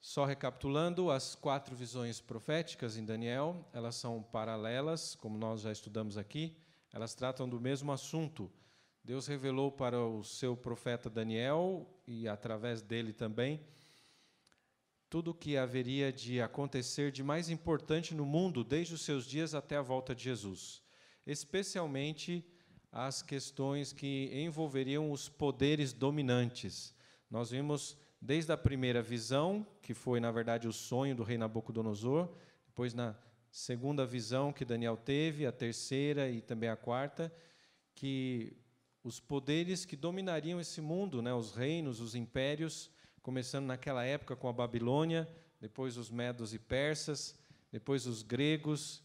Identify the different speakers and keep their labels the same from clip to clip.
Speaker 1: Só recapitulando, as quatro visões proféticas em Daniel, elas são paralelas, como nós já estudamos aqui, elas tratam do mesmo assunto. Deus revelou para o seu profeta Daniel e através dele também tudo o que haveria de acontecer de mais importante no mundo desde os seus dias até a volta de Jesus, especialmente as questões que envolveriam os poderes dominantes. Nós vimos desde a primeira visão, que foi, na verdade, o sonho do rei Nabucodonosor, depois na segunda visão que Daniel teve, a terceira e também a quarta, que os poderes que dominariam esse mundo, né, os reinos, os impérios, começando naquela época com a Babilônia, depois os medos e persas, depois os gregos,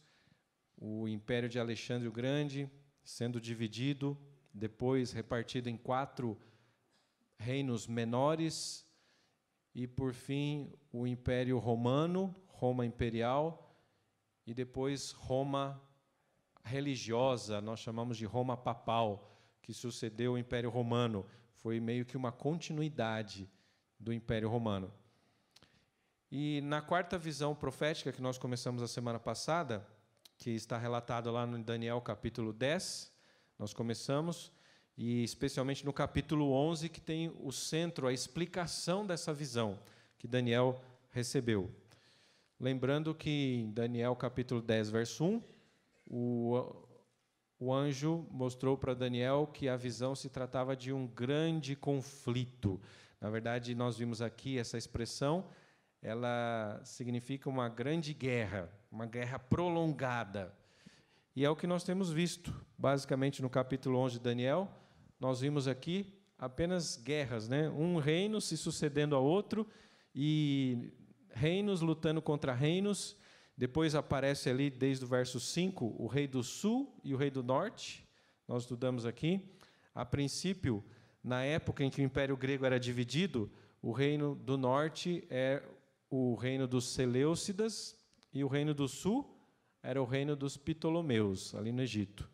Speaker 1: o império de Alexandre o Grande sendo dividido, depois repartido em quatro reinos menores, e por fim o Império Romano, Roma Imperial, e depois Roma religiosa, nós chamamos de Roma Papal, que sucedeu o Império Romano. Foi meio que uma continuidade do Império Romano. E na quarta visão profética que nós começamos a semana passada, que está relatado lá no Daniel capítulo 10, nós começamos e especialmente no capítulo 11, que tem o centro, a explicação dessa visão que Daniel recebeu. Lembrando que em Daniel capítulo 10, verso 1, o, o anjo mostrou para Daniel que a visão se tratava de um grande conflito. Na verdade, nós vimos aqui essa expressão, ela significa uma grande guerra, uma guerra prolongada. E é o que nós temos visto, basicamente, no capítulo 11 de Daniel, nós vimos aqui apenas guerras, né? um reino se sucedendo a outro e reinos lutando contra reinos. Depois aparece ali, desde o verso 5, o rei do sul e o rei do norte. Nós estudamos aqui. A princípio, na época em que o Império Grego era dividido, o reino do norte é o reino dos Seleucidas e o reino do sul era o reino dos Ptolomeus, ali no Egito.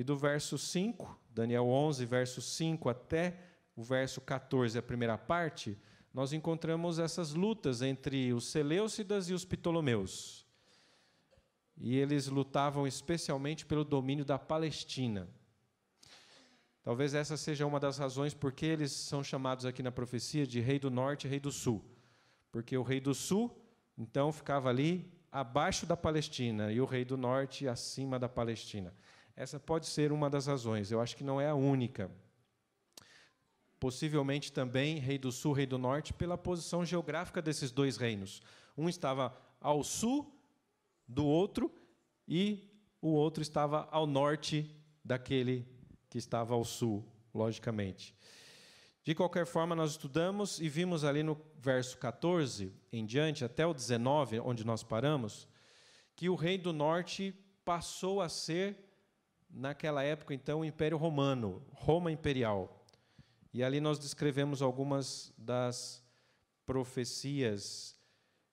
Speaker 1: E do verso 5, Daniel 11, verso 5 até o verso 14, a primeira parte, nós encontramos essas lutas entre os Seleucidas e os Ptolomeus. E eles lutavam especialmente pelo domínio da Palestina. Talvez essa seja uma das razões por que eles são chamados aqui na profecia de Rei do Norte e Rei do Sul. Porque o Rei do Sul, então, ficava ali abaixo da Palestina e o Rei do Norte acima da Palestina. Essa pode ser uma das razões, eu acho que não é a única. Possivelmente também rei do sul, rei do norte, pela posição geográfica desses dois reinos. Um estava ao sul do outro e o outro estava ao norte daquele que estava ao sul, logicamente. De qualquer forma, nós estudamos e vimos ali no verso 14 em diante, até o 19, onde nós paramos, que o rei do norte passou a ser naquela época, então, o Império Romano, Roma Imperial. E ali nós descrevemos algumas das profecias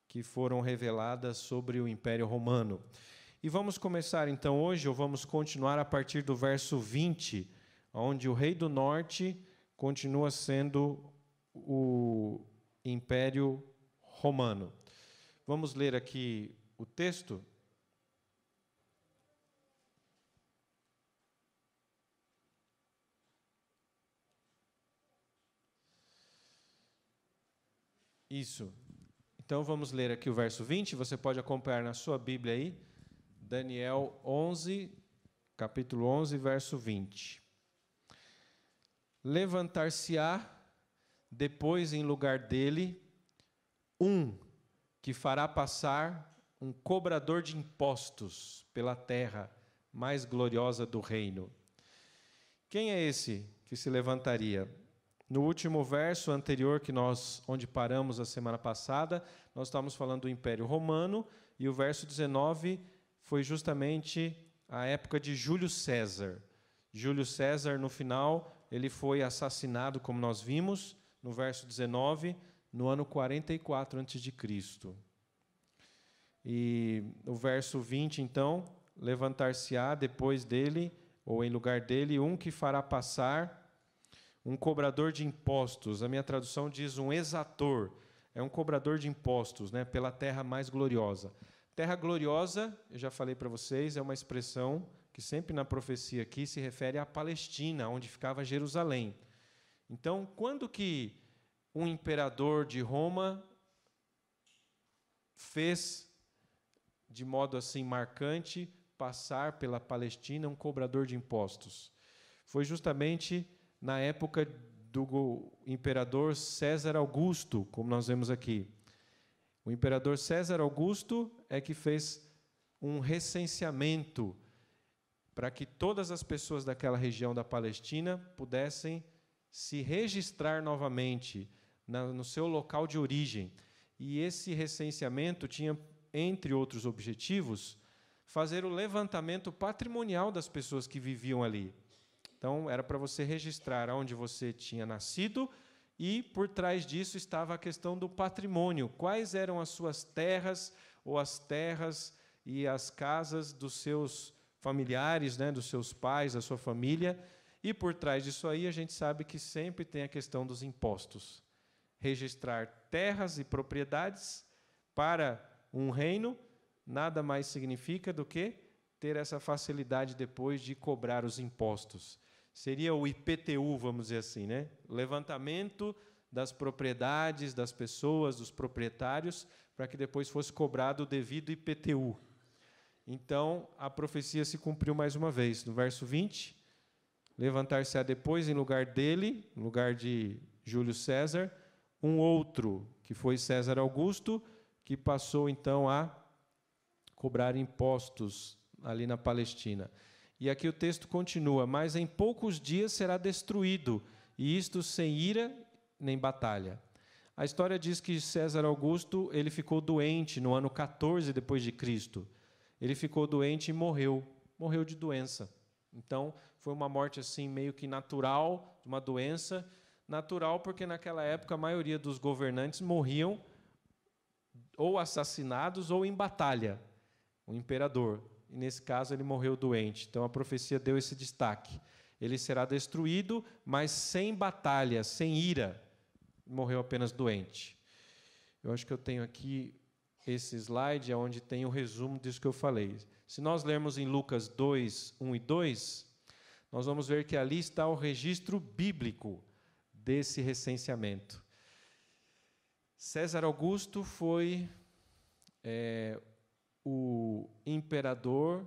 Speaker 1: que foram reveladas sobre o Império Romano. E vamos começar então hoje, ou vamos continuar a partir do verso 20, onde o rei do norte continua sendo o Império Romano. Vamos ler aqui o texto? Isso. Então vamos ler aqui o verso 20, você pode acompanhar na sua Bíblia aí, Daniel 11, capítulo 11, verso 20. Levantar-se-á depois em lugar dele um que fará passar um cobrador de impostos pela terra mais gloriosa do reino. Quem é esse que se levantaria? No último verso anterior que nós onde paramos a semana passada, nós estávamos falando do Império Romano e o verso 19 foi justamente a época de Júlio César. Júlio César no final, ele foi assassinado, como nós vimos, no verso 19, no ano 44 antes de Cristo. E o verso 20, então, levantar-se-á depois dele ou em lugar dele um que fará passar um cobrador de impostos. A minha tradução diz um exator. É um cobrador de impostos, né, pela terra mais gloriosa. Terra gloriosa, eu já falei para vocês, é uma expressão que sempre na profecia aqui se refere à Palestina, onde ficava Jerusalém. Então, quando que um imperador de Roma fez de modo assim marcante passar pela Palestina um cobrador de impostos? Foi justamente na época do imperador César Augusto, como nós vemos aqui. O imperador César Augusto é que fez um recenseamento para que todas as pessoas daquela região da Palestina pudessem se registrar novamente na, no seu local de origem. E esse recenseamento tinha, entre outros objetivos, fazer o levantamento patrimonial das pessoas que viviam ali. Então, era para você registrar onde você tinha nascido e por trás disso estava a questão do patrimônio. Quais eram as suas terras ou as terras e as casas dos seus familiares, né, dos seus pais, da sua família? E por trás disso aí, a gente sabe que sempre tem a questão dos impostos. Registrar terras e propriedades para um reino nada mais significa do que ter essa facilidade depois de cobrar os impostos seria o IPTU, vamos dizer assim, né? Levantamento das propriedades das pessoas, dos proprietários, para que depois fosse cobrado o devido IPTU. Então, a profecia se cumpriu mais uma vez. No verso 20, levantar-se-á depois em lugar dele, em lugar de Júlio César, um outro, que foi César Augusto, que passou então a cobrar impostos ali na Palestina. E aqui o texto continua: Mas em poucos dias será destruído, e isto sem ira nem batalha. A história diz que César Augusto ele ficou doente no ano 14 depois de Cristo. Ele ficou doente e morreu, morreu de doença. Então foi uma morte assim meio que natural, uma doença natural porque naquela época a maioria dos governantes morriam ou assassinados ou em batalha. O imperador e nesse caso ele morreu doente. Então a profecia deu esse destaque. Ele será destruído, mas sem batalha, sem ira. Morreu apenas doente. Eu acho que eu tenho aqui esse slide é onde tem o um resumo disso que eu falei. Se nós lermos em Lucas 2, 1 e 2, nós vamos ver que ali está o registro bíblico desse recenseamento. César Augusto foi é, o imperador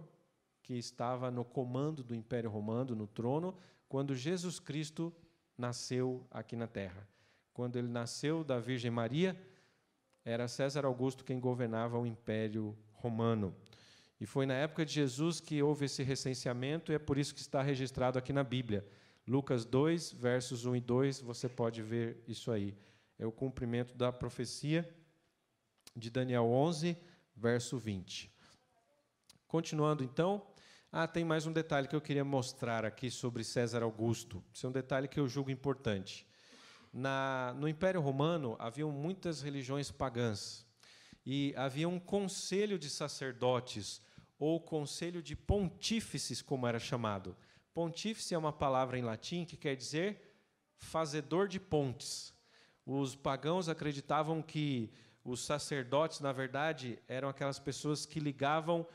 Speaker 1: que estava no comando do Império Romano, no trono, quando Jesus Cristo nasceu aqui na terra. Quando ele nasceu da Virgem Maria, era César Augusto quem governava o Império Romano. E foi na época de Jesus que houve esse recenseamento, e é por isso que está registrado aqui na Bíblia. Lucas 2, versos 1 e 2, você pode ver isso aí. É o cumprimento da profecia de Daniel 11, verso 20. Continuando então, ah, tem mais um detalhe que eu queria mostrar aqui sobre César Augusto. Isso é um detalhe que eu julgo importante. Na, no Império Romano haviam muitas religiões pagãs e havia um conselho de sacerdotes ou conselho de pontífices, como era chamado. Pontífice é uma palavra em latim que quer dizer fazedor de pontes. Os pagãos acreditavam que os sacerdotes, na verdade, eram aquelas pessoas que ligavam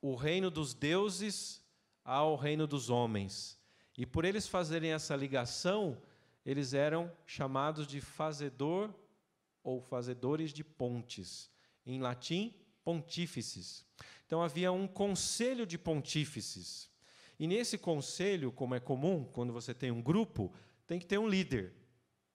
Speaker 1: o reino dos deuses ao reino dos homens. E por eles fazerem essa ligação, eles eram chamados de fazedor ou fazedores de pontes. Em latim, pontífices. Então havia um conselho de pontífices. E nesse conselho, como é comum, quando você tem um grupo, tem que ter um líder,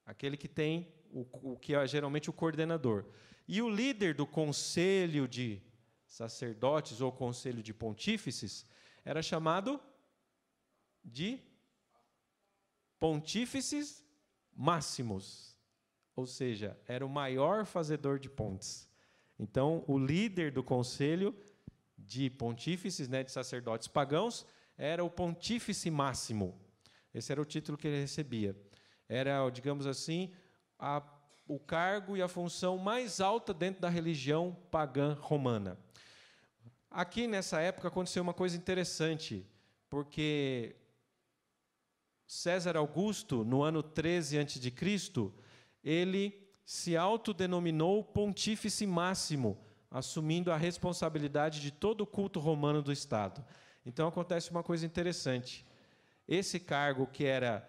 Speaker 1: aquele que tem o, o que é geralmente o coordenador. E o líder do conselho de sacerdotes ou conselho de pontífices era chamado de pontífices máximos, ou seja, era o maior fazedor de pontes. Então, o líder do conselho de pontífices, né, de sacerdotes pagãos, era o pontífice máximo. Esse era o título que ele recebia. Era, digamos assim, a, o cargo e a função mais alta dentro da religião pagã romana. Aqui nessa época aconteceu uma coisa interessante, porque César Augusto, no ano 13 a.C., ele se autodenominou Pontífice Máximo, assumindo a responsabilidade de todo o culto romano do Estado. Então acontece uma coisa interessante. Esse cargo que era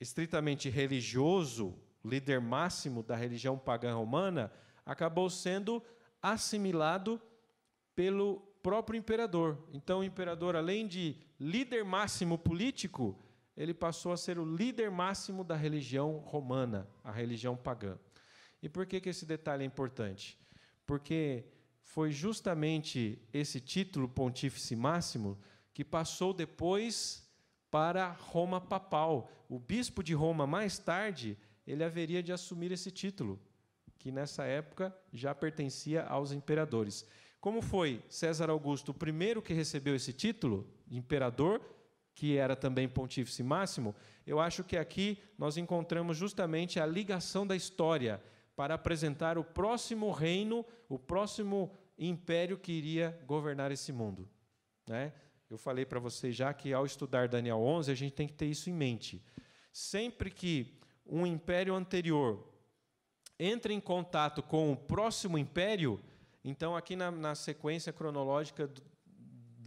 Speaker 1: estritamente religioso, líder máximo da religião pagã romana, acabou sendo assimilado pelo próprio imperador. Então, o imperador, além de líder máximo político, ele passou a ser o líder máximo da religião romana, a religião pagã. E por que, que esse detalhe é importante? Porque foi justamente esse título pontífice máximo que passou depois para Roma papal. O bispo de Roma, mais tarde, ele haveria de assumir esse título, que nessa época já pertencia aos imperadores. Como foi César Augusto o primeiro que recebeu esse título, imperador, que era também pontífice máximo, eu acho que aqui nós encontramos justamente a ligação da história para apresentar o próximo reino, o próximo império que iria governar esse mundo. Né? Eu falei para vocês já que ao estudar Daniel 11, a gente tem que ter isso em mente. Sempre que um império anterior entra em contato com o próximo império, então aqui na, na sequência cronológica do,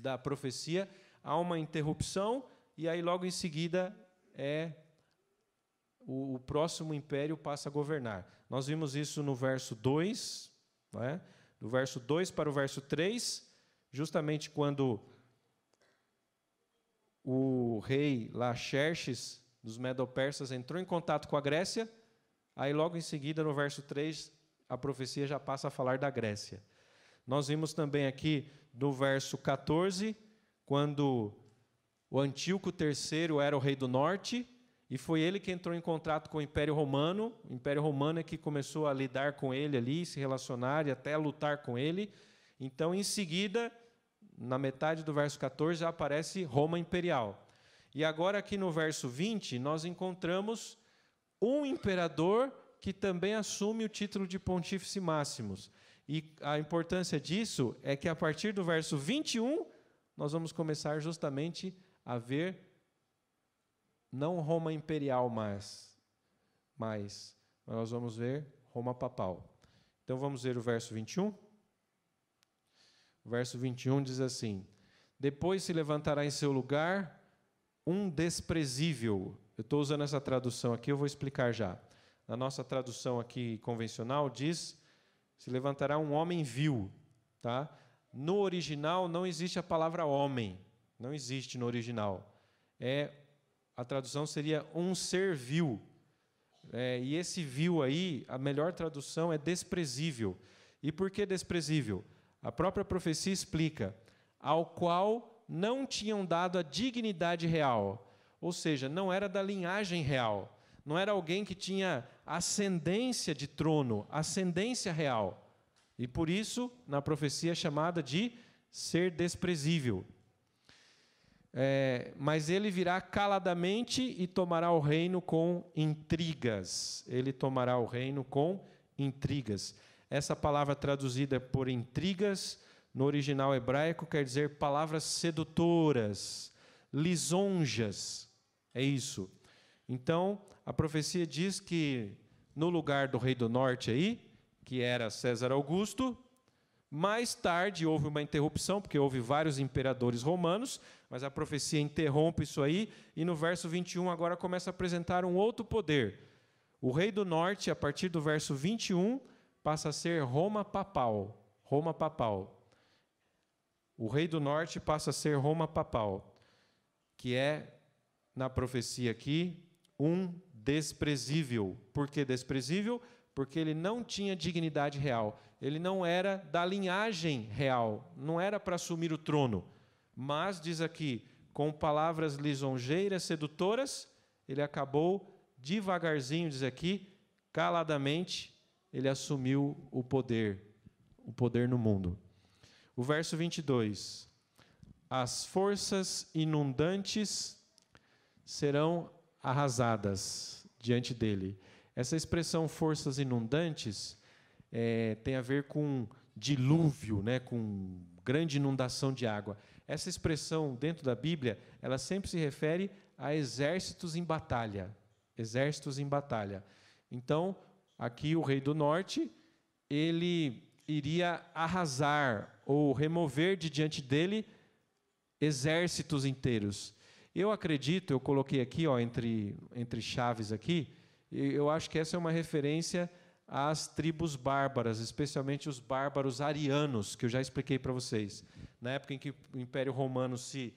Speaker 1: da profecia há uma interrupção e aí logo em seguida é o, o próximo império passa a governar. Nós vimos isso no verso 2, é? do verso 2 para o verso 3, justamente quando o rei lá dos Medo-Persas entrou em contato com a Grécia, aí logo em seguida, no verso 3, a profecia já passa a falar da Grécia. Nós vimos também aqui no verso 14, quando o Antíoco III era o rei do norte, e foi ele que entrou em contato com o Império Romano. O Império Romano é que começou a lidar com ele ali, se relacionar e até lutar com ele. Então, em seguida, na metade do verso 14, já aparece Roma Imperial. E agora, aqui no verso 20, nós encontramos um imperador que também assume o título de Pontífice Máximos. E a importância disso é que a partir do verso 21, nós vamos começar justamente a ver não Roma imperial mais, mas nós vamos ver Roma papal. Então vamos ver o verso 21. O verso 21 diz assim: Depois se levantará em seu lugar um desprezível. Eu estou usando essa tradução aqui, eu vou explicar já. Na nossa tradução aqui convencional diz: se levantará um homem vil, tá? No original não existe a palavra homem, não existe no original. É a tradução seria um ser vil. É, e esse vil aí, a melhor tradução é desprezível. E por que desprezível? A própria profecia explica: ao qual não tinham dado a dignidade real, ou seja, não era da linhagem real, não era alguém que tinha ascendência de trono, ascendência real. E por isso, na profecia é chamada de ser desprezível. É, mas ele virá caladamente e tomará o reino com intrigas. Ele tomará o reino com intrigas. Essa palavra traduzida por intrigas no original hebraico quer dizer palavras sedutoras, lisonjas. É isso. Então, a profecia diz que no lugar do rei do norte aí, que era César Augusto, mais tarde houve uma interrupção, porque houve vários imperadores romanos, mas a profecia interrompe isso aí, e no verso 21 agora começa a apresentar um outro poder. O rei do norte, a partir do verso 21, passa a ser Roma papal. Roma papal. O rei do norte passa a ser Roma papal, que é, na profecia aqui, um desprezível. Por que desprezível? Porque ele não tinha dignidade real. Ele não era da linhagem real. Não era para assumir o trono. Mas, diz aqui, com palavras lisonjeiras, sedutoras, ele acabou devagarzinho, diz aqui, caladamente, ele assumiu o poder, o poder no mundo. O verso 22. As forças inundantes serão arrasadas diante dele. Essa expressão forças inundantes é, tem a ver com dilúvio, né, com grande inundação de água. Essa expressão dentro da Bíblia, ela sempre se refere a exércitos em batalha, exércitos em batalha. Então, aqui o rei do norte, ele iria arrasar ou remover de diante dele exércitos inteiros. Eu acredito, eu coloquei aqui, ó, entre, entre chaves aqui, eu acho que essa é uma referência às tribos bárbaras, especialmente os bárbaros arianos, que eu já expliquei para vocês. Na época em que o Império Romano se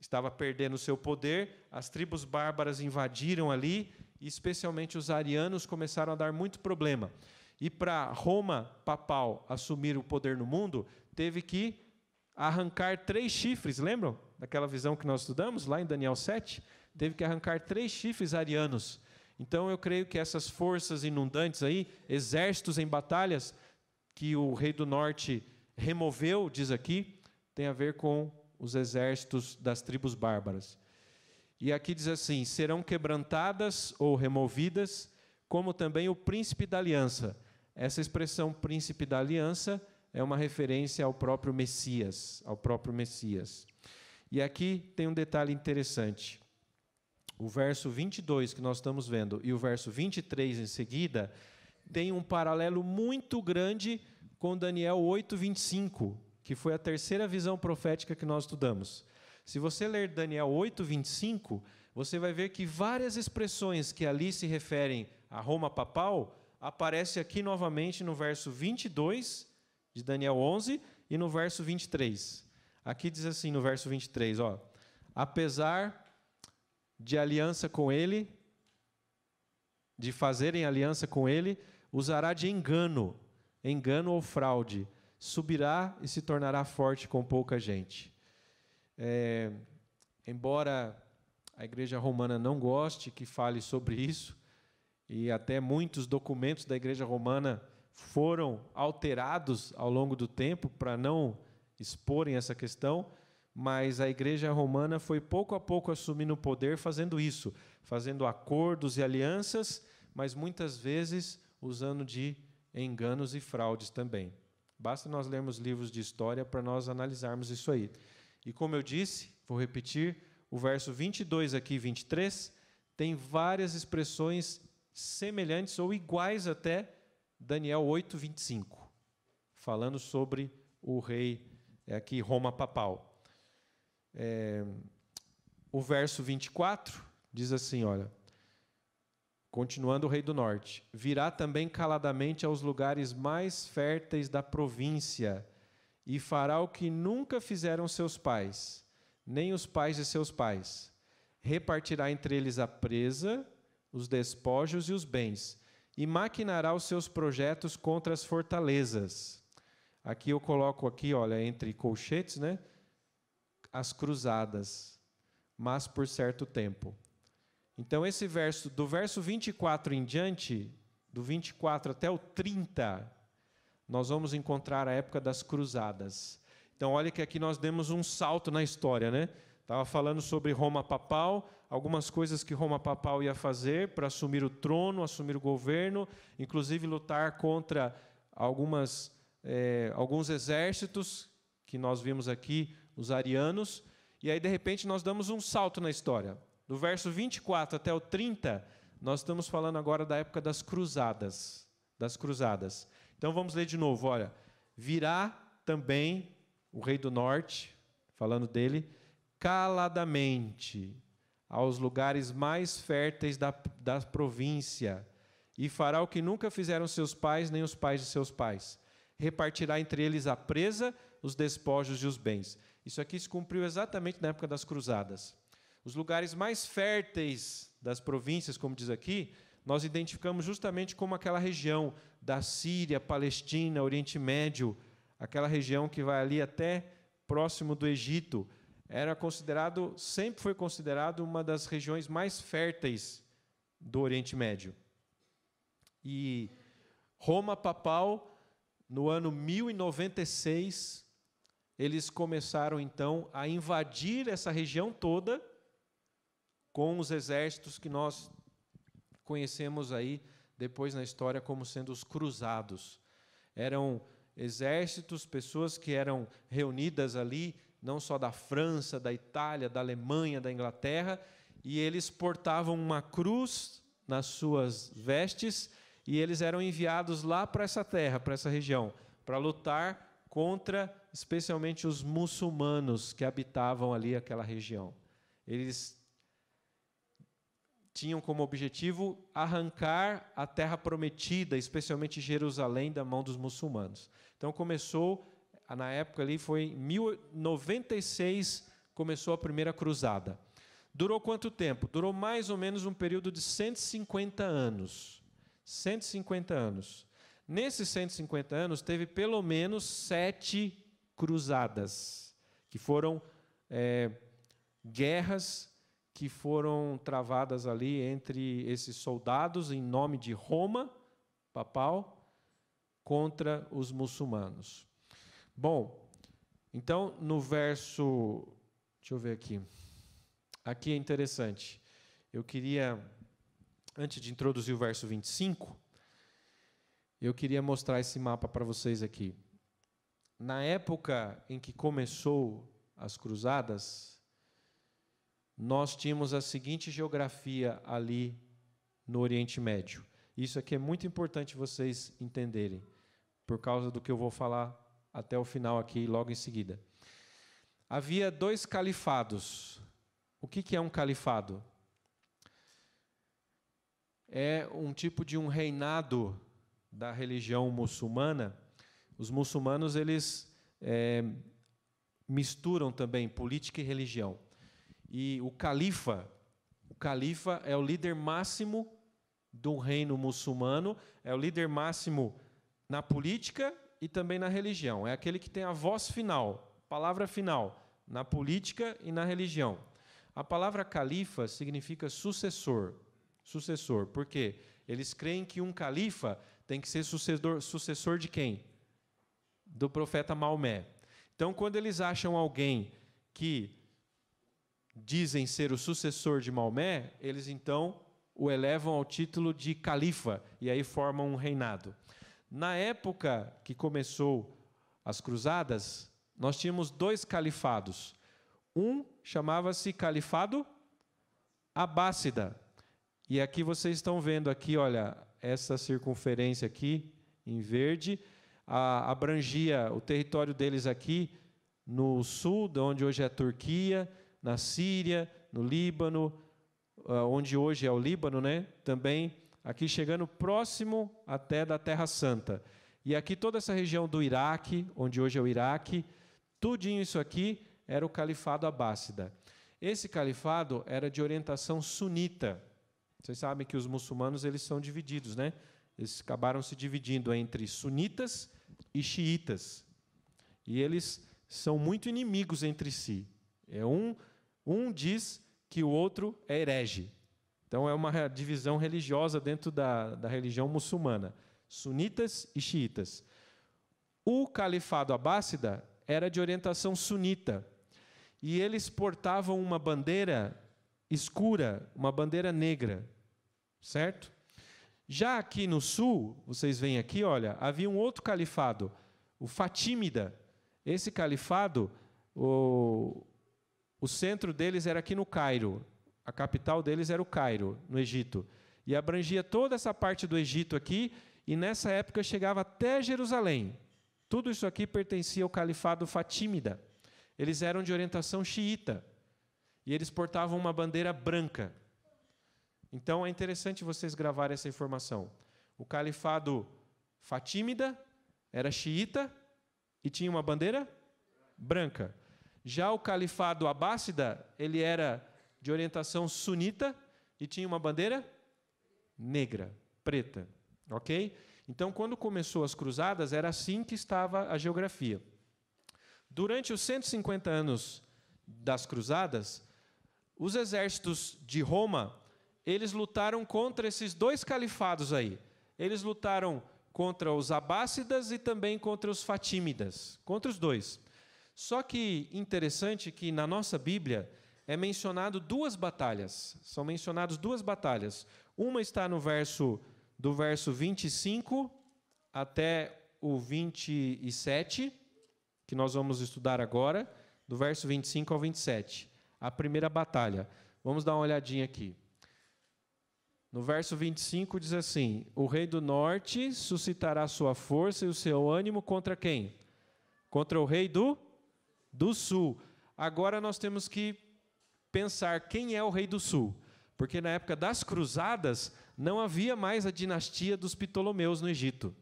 Speaker 1: estava perdendo seu poder, as tribos bárbaras invadiram ali, e especialmente os arianos começaram a dar muito problema. E para Roma papal assumir o poder no mundo, teve que arrancar três chifres, lembram? Daquela visão que nós estudamos lá em Daniel 7, teve que arrancar três chifres arianos. Então eu creio que essas forças inundantes aí, exércitos em batalhas que o rei do norte removeu, diz aqui, tem a ver com os exércitos das tribos bárbaras. E aqui diz assim: serão quebrantadas ou removidas, como também o príncipe da aliança. Essa expressão príncipe da aliança é uma referência ao próprio Messias, ao próprio Messias. E aqui tem um detalhe interessante. O verso 22 que nós estamos vendo e o verso 23 em seguida tem um paralelo muito grande com Daniel 8:25, que foi a terceira visão profética que nós estudamos. Se você ler Daniel 8:25, você vai ver que várias expressões que ali se referem a Roma papal aparece aqui novamente no verso 22 de Daniel 11 e no verso 23. Aqui diz assim no verso 23, ó: Apesar de aliança com ele, de fazerem aliança com ele, usará de engano, engano ou fraude, subirá e se tornará forte com pouca gente. É, embora a igreja romana não goste que fale sobre isso, e até muitos documentos da igreja romana foram alterados ao longo do tempo para não exporem essa questão, mas a igreja romana foi pouco a pouco assumindo o poder fazendo isso, fazendo acordos e alianças, mas muitas vezes usando de enganos e fraudes também. Basta nós lermos livros de história para nós analisarmos isso aí. E como eu disse, vou repetir, o verso 22 aqui 23 tem várias expressões semelhantes ou iguais até Daniel 8, 25, falando sobre o rei é aqui, Roma papal. É, o verso 24 diz assim: olha, continuando o rei do norte, virá também caladamente aos lugares mais férteis da província e fará o que nunca fizeram seus pais, nem os pais de seus pais. Repartirá entre eles a presa, os despojos e os bens e maquinará os seus projetos contra as fortalezas. Aqui eu coloco aqui, olha, entre colchetes, né? As cruzadas, mas por certo tempo. Então esse verso, do verso 24 em diante, do 24 até o 30, nós vamos encontrar a época das cruzadas. Então olha que aqui nós demos um salto na história, né? Estava falando sobre Roma papal, algumas coisas que Roma papal ia fazer para assumir o trono, assumir o governo, inclusive lutar contra algumas, é, alguns exércitos que nós vimos aqui, os arianos. E aí, de repente, nós damos um salto na história. Do verso 24 até o 30, nós estamos falando agora da época das cruzadas. Das cruzadas. Então vamos ler de novo, olha. Virá também o rei do norte, falando dele, caladamente aos lugares mais férteis da, da província, e fará o que nunca fizeram seus pais, nem os pais de seus pais. Repartirá entre eles a presa, os despojos e os bens. Isso aqui se cumpriu exatamente na época das cruzadas. Os lugares mais férteis das províncias, como diz aqui, nós identificamos justamente como aquela região da Síria, Palestina, Oriente Médio, aquela região que vai ali até próximo do Egito era considerado, sempre foi considerado uma das regiões mais férteis do Oriente Médio. E Roma papal, no ano 1096, eles começaram então a invadir essa região toda com os exércitos que nós conhecemos aí depois na história como sendo os cruzados. Eram exércitos, pessoas que eram reunidas ali não só da França, da Itália, da Alemanha, da Inglaterra, e eles portavam uma cruz nas suas vestes e eles eram enviados lá para essa terra, para essa região, para lutar contra especialmente os muçulmanos que habitavam ali aquela região. Eles tinham como objetivo arrancar a terra prometida, especialmente Jerusalém, da mão dos muçulmanos. Então começou ah, na época ali foi em 1096 começou a primeira cruzada. Durou quanto tempo? Durou mais ou menos um período de 150 anos. 150 anos. Nesses 150 anos, teve pelo menos sete cruzadas, que foram é, guerras que foram travadas ali entre esses soldados em nome de Roma, papal, contra os muçulmanos. Bom, então no verso. Deixa eu ver aqui. Aqui é interessante. Eu queria, antes de introduzir o verso 25, eu queria mostrar esse mapa para vocês aqui. Na época em que começou as cruzadas, nós tínhamos a seguinte geografia ali no Oriente Médio. Isso aqui é muito importante vocês entenderem, por causa do que eu vou falar até o final aqui, logo em seguida. Havia dois califados. O que é um califado? É um tipo de um reinado da religião muçulmana. Os muçulmanos eles é, misturam também política e religião. E o califa, o califa é o líder máximo do reino muçulmano, é o líder máximo na política e também na religião. É aquele que tem a voz final, palavra final, na política e na religião. A palavra califa significa sucessor. Sucessor, por quê? Eles creem que um califa tem que ser sucessor, sucessor de quem? Do profeta Maomé. Então, quando eles acham alguém que dizem ser o sucessor de Maomé, eles então o elevam ao título de califa e aí formam um reinado. Na época que começou as cruzadas, nós tínhamos dois califados. Um chamava-se Califado Abássida. E aqui vocês estão vendo aqui, olha, essa circunferência aqui em verde a, abrangia o território deles aqui no sul, de onde hoje é a Turquia, na Síria, no Líbano, ah, onde hoje é o Líbano, né? Também aqui chegando próximo até da Terra Santa. E aqui toda essa região do Iraque, onde hoje é o Iraque, tudinho isso aqui era o Califado Abássida. Esse califado era de orientação sunita. Vocês sabem que os muçulmanos eles são divididos, né? Eles acabaram se dividindo entre sunitas e xiitas. E eles são muito inimigos entre si. É um um diz que o outro é herege. Então é uma divisão religiosa dentro da, da religião muçulmana: sunitas e xiitas. O califado abássida era de orientação sunita e eles portavam uma bandeira escura, uma bandeira negra, certo? Já aqui no sul, vocês veem aqui, olha, havia um outro califado, o Fatímida. Esse califado, o, o centro deles era aqui no Cairo, a capital deles era o Cairo, no Egito. E abrangia toda essa parte do Egito aqui, e nessa época chegava até Jerusalém. Tudo isso aqui pertencia ao califado fatímida. Eles eram de orientação xiita. E eles portavam uma bandeira branca. Então é interessante vocês gravarem essa informação. O califado fatímida era xiita e tinha uma bandeira branca. Já o califado abássida, ele era de orientação sunita e tinha uma bandeira negra, preta, ok? Então, quando começou as cruzadas, era assim que estava a geografia. Durante os 150 anos das cruzadas, os exércitos de Roma, eles lutaram contra esses dois califados aí. Eles lutaram contra os abássidas e também contra os fatímidas, contra os dois. Só que interessante que na nossa Bíblia é mencionado duas batalhas. São mencionadas duas batalhas. Uma está no verso do verso 25 até o 27, que nós vamos estudar agora, do verso 25 ao 27. A primeira batalha. Vamos dar uma olhadinha aqui. No verso 25 diz assim: O rei do norte suscitará sua força e o seu ânimo contra quem? Contra o rei do do sul. Agora nós temos que pensar quem é o rei do sul, porque na época das cruzadas não havia mais a dinastia dos Ptolomeus no Egito.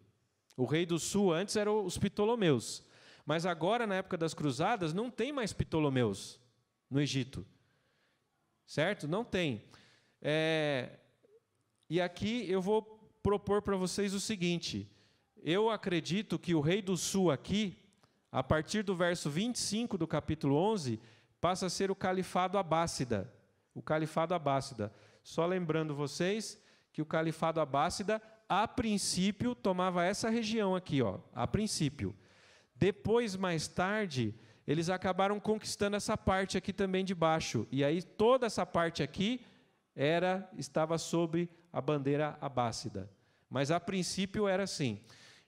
Speaker 1: O rei do sul antes eram os Ptolomeus, mas agora na época das cruzadas não tem mais Ptolomeus no Egito. Certo? Não tem. É... E aqui eu vou propor para vocês o seguinte: eu acredito que o rei do sul aqui, a partir do verso 25 do capítulo 11, passa a ser o Califado Abássida. O Califado Abássida. Só lembrando vocês que o Califado Abássida, a princípio, tomava essa região aqui, ó, a princípio. Depois, mais tarde, eles acabaram conquistando essa parte aqui também de baixo. E aí toda essa parte aqui era estava sob a bandeira abássida. Mas a princípio era assim.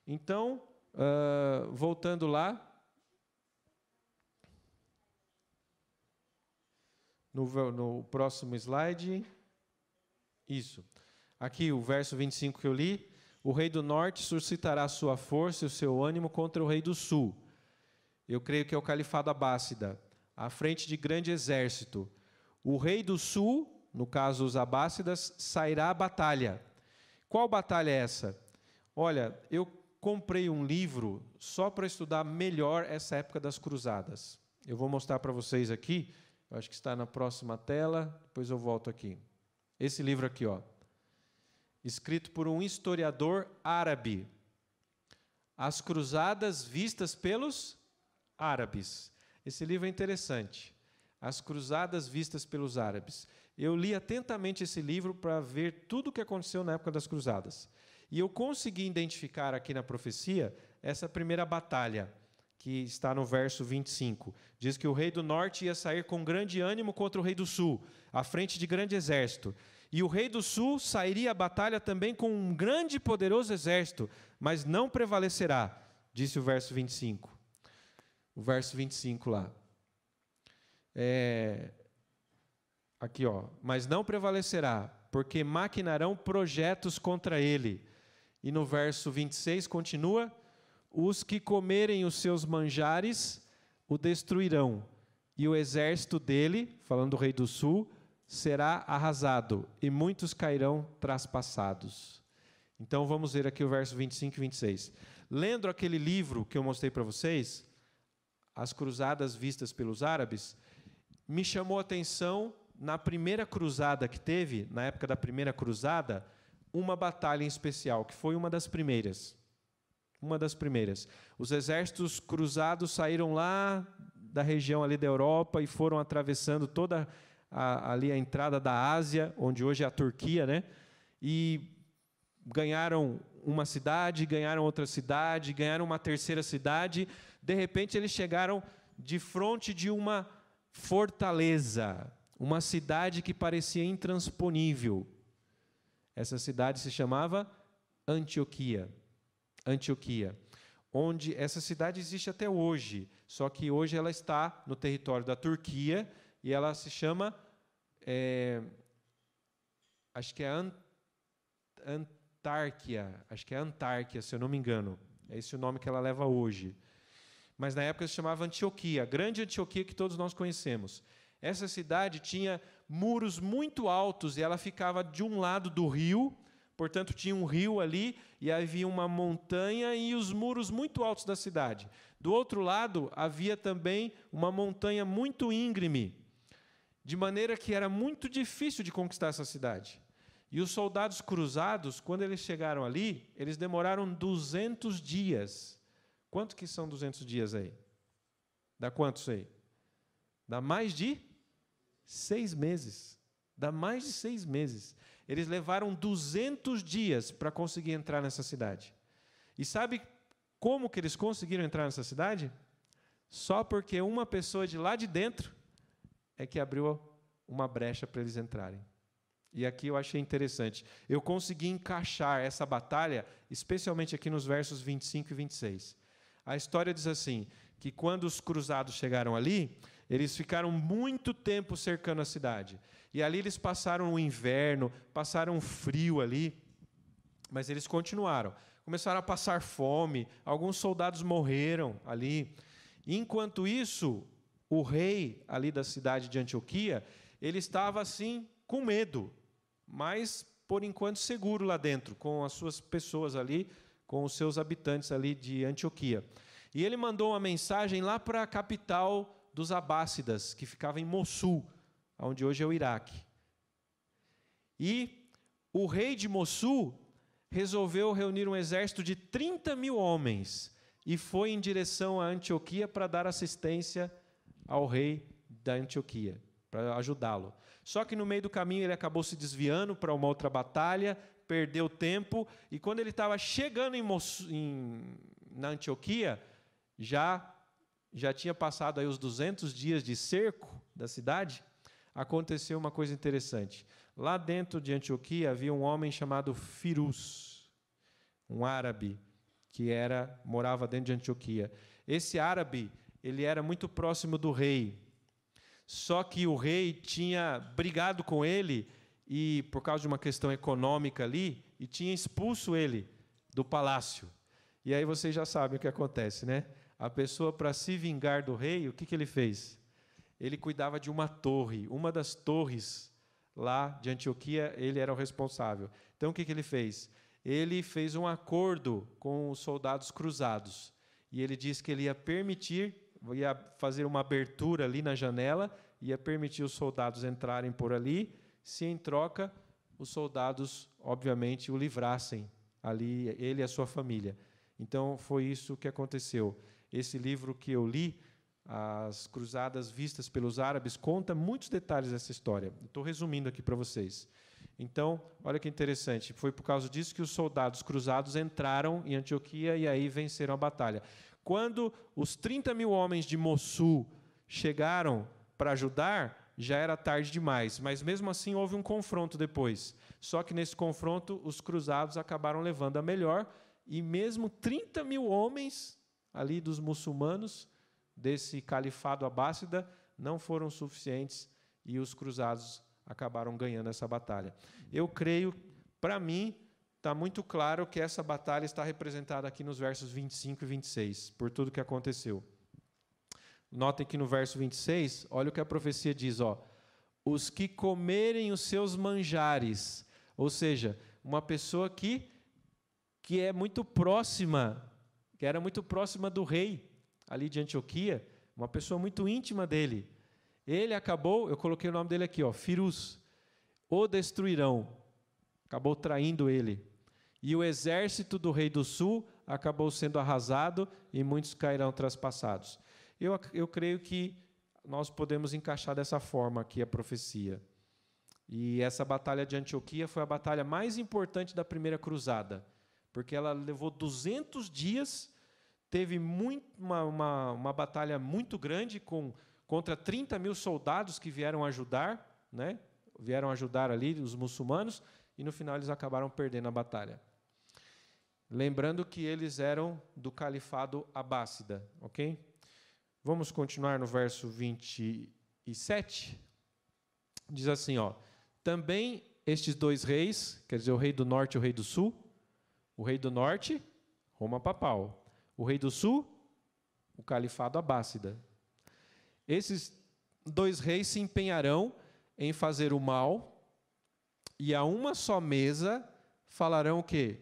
Speaker 1: Então, uh, voltando lá, No, no próximo slide. Isso. Aqui o verso 25 que eu li. O rei do norte suscitará sua força e o seu ânimo contra o rei do sul. Eu creio que é o califado abássida, à frente de grande exército. O rei do sul, no caso os abássidas, sairá à batalha. Qual batalha é essa? Olha, eu comprei um livro só para estudar melhor essa época das cruzadas. Eu vou mostrar para vocês aqui eu acho que está na próxima tela, depois eu volto aqui. Esse livro aqui, ó. Escrito por um historiador árabe. As Cruzadas Vistas pelos Árabes. Esse livro é interessante. As Cruzadas Vistas pelos Árabes. Eu li atentamente esse livro para ver tudo o que aconteceu na época das Cruzadas. E eu consegui identificar aqui na profecia essa primeira batalha que está no verso 25. Diz que o rei do norte ia sair com grande ânimo contra o rei do sul, à frente de grande exército. E o rei do sul sairia à batalha também com um grande e poderoso exército, mas não prevalecerá, disse o verso 25. O verso 25 lá. É, aqui, ó. Mas não prevalecerá, porque maquinarão projetos contra ele. E no verso 26 continua: os que comerem os seus manjares o destruirão, e o exército dele, falando do rei do sul, será arrasado, e muitos cairão traspassados. Então vamos ver aqui o verso 25 e 26. Lendo aquele livro que eu mostrei para vocês, As Cruzadas Vistas pelos Árabes, me chamou a atenção na primeira cruzada que teve, na época da primeira cruzada, uma batalha em especial, que foi uma das primeiras. Uma das primeiras. Os exércitos cruzados saíram lá da região ali da Europa e foram atravessando toda a, ali a entrada da Ásia, onde hoje é a Turquia, né? E ganharam uma cidade, ganharam outra cidade, ganharam uma terceira cidade. De repente eles chegaram de frente de uma fortaleza, uma cidade que parecia intransponível. Essa cidade se chamava Antioquia. Antioquia, onde essa cidade existe até hoje, só que hoje ela está no território da Turquia e ela se chama, é, acho que é Ant Antárquia, acho que é Antárquia, se eu não me engano, é esse o nome que ela leva hoje. Mas na época se chamava Antioquia, a grande Antioquia que todos nós conhecemos. Essa cidade tinha muros muito altos e ela ficava de um lado do rio Portanto, tinha um rio ali e havia uma montanha e os muros muito altos da cidade. Do outro lado, havia também uma montanha muito íngreme, de maneira que era muito difícil de conquistar essa cidade. E os soldados cruzados, quando eles chegaram ali, eles demoraram 200 dias. Quanto que são 200 dias aí? Dá quantos aí? Dá mais de seis meses. Dá mais de seis meses. Eles levaram 200 dias para conseguir entrar nessa cidade. E sabe como que eles conseguiram entrar nessa cidade? Só porque uma pessoa de lá de dentro é que abriu uma brecha para eles entrarem. E aqui eu achei interessante. Eu consegui encaixar essa batalha, especialmente aqui nos versos 25 e 26. A história diz assim: que quando os cruzados chegaram ali, eles ficaram muito tempo cercando a cidade. E ali eles passaram o inverno, passaram frio ali, mas eles continuaram. Começaram a passar fome, alguns soldados morreram ali. Enquanto isso, o rei ali da cidade de Antioquia, ele estava assim com medo, mas por enquanto seguro lá dentro, com as suas pessoas ali, com os seus habitantes ali de Antioquia. E ele mandou uma mensagem lá para a capital dos Abássidas, que ficava em Mossul, onde hoje é o Iraque. E o rei de Mossul resolveu reunir um exército de 30 mil homens e foi em direção a Antioquia para dar assistência ao rei da Antioquia, para ajudá-lo. Só que no meio do caminho ele acabou se desviando para uma outra batalha, perdeu tempo, e quando ele estava chegando em, em na Antioquia, já já tinha passado aí os 200 dias de cerco da cidade, aconteceu uma coisa interessante. Lá dentro de Antioquia havia um homem chamado Firuz, um árabe que era morava dentro de Antioquia. Esse árabe, ele era muito próximo do rei. Só que o rei tinha brigado com ele e por causa de uma questão econômica ali e tinha expulso ele do palácio. E aí vocês já sabem o que acontece, né? a pessoa, para se vingar do rei, o que, que ele fez? Ele cuidava de uma torre, uma das torres lá de Antioquia, ele era o responsável. Então, o que, que ele fez? Ele fez um acordo com os soldados cruzados. E ele disse que ele ia permitir, ia fazer uma abertura ali na janela, ia permitir os soldados entrarem por ali, se em troca os soldados, obviamente, o livrassem ali, ele e a sua família. Então, foi isso que aconteceu. Esse livro que eu li, As Cruzadas Vistas pelos Árabes, conta muitos detalhes dessa história. Estou resumindo aqui para vocês. Então, olha que interessante. Foi por causa disso que os soldados cruzados entraram em Antioquia e aí venceram a batalha. Quando os 30 mil homens de Mossul chegaram para ajudar, já era tarde demais. Mas mesmo assim houve um confronto depois. Só que nesse confronto os cruzados acabaram levando a melhor e mesmo 30 mil homens ali dos muçulmanos desse califado abássida não foram suficientes e os cruzados acabaram ganhando essa batalha. Eu creio, para mim, está muito claro que essa batalha está representada aqui nos versos 25 e 26, por tudo que aconteceu. Notem que no verso 26, olha o que a profecia diz, ó: os que comerem os seus manjares, ou seja, uma pessoa que que é muito próxima que era muito próxima do rei ali de Antioquia, uma pessoa muito íntima dele. Ele acabou, eu coloquei o nome dele aqui, ó, Firus, o destruirão. Acabou traindo ele. E o exército do rei do sul acabou sendo arrasado e muitos cairão traspassados. Eu, eu creio que nós podemos encaixar dessa forma aqui a profecia. E essa batalha de Antioquia foi a batalha mais importante da primeira cruzada, porque ela levou 200 dias teve muito, uma, uma, uma, batalha muito grande com, contra 30 mil soldados que vieram ajudar, né? vieram ajudar ali os muçulmanos, e no final eles acabaram perdendo a batalha. Lembrando que eles eram do califado abássida, ok? Vamos continuar no verso 27. Diz assim, ó: Também estes dois reis, quer dizer, o rei do norte e o rei do sul, o rei do norte, Roma papal, o rei do sul, o califado abássida. Esses dois reis se empenharão em fazer o mal, e a uma só mesa falarão o quê?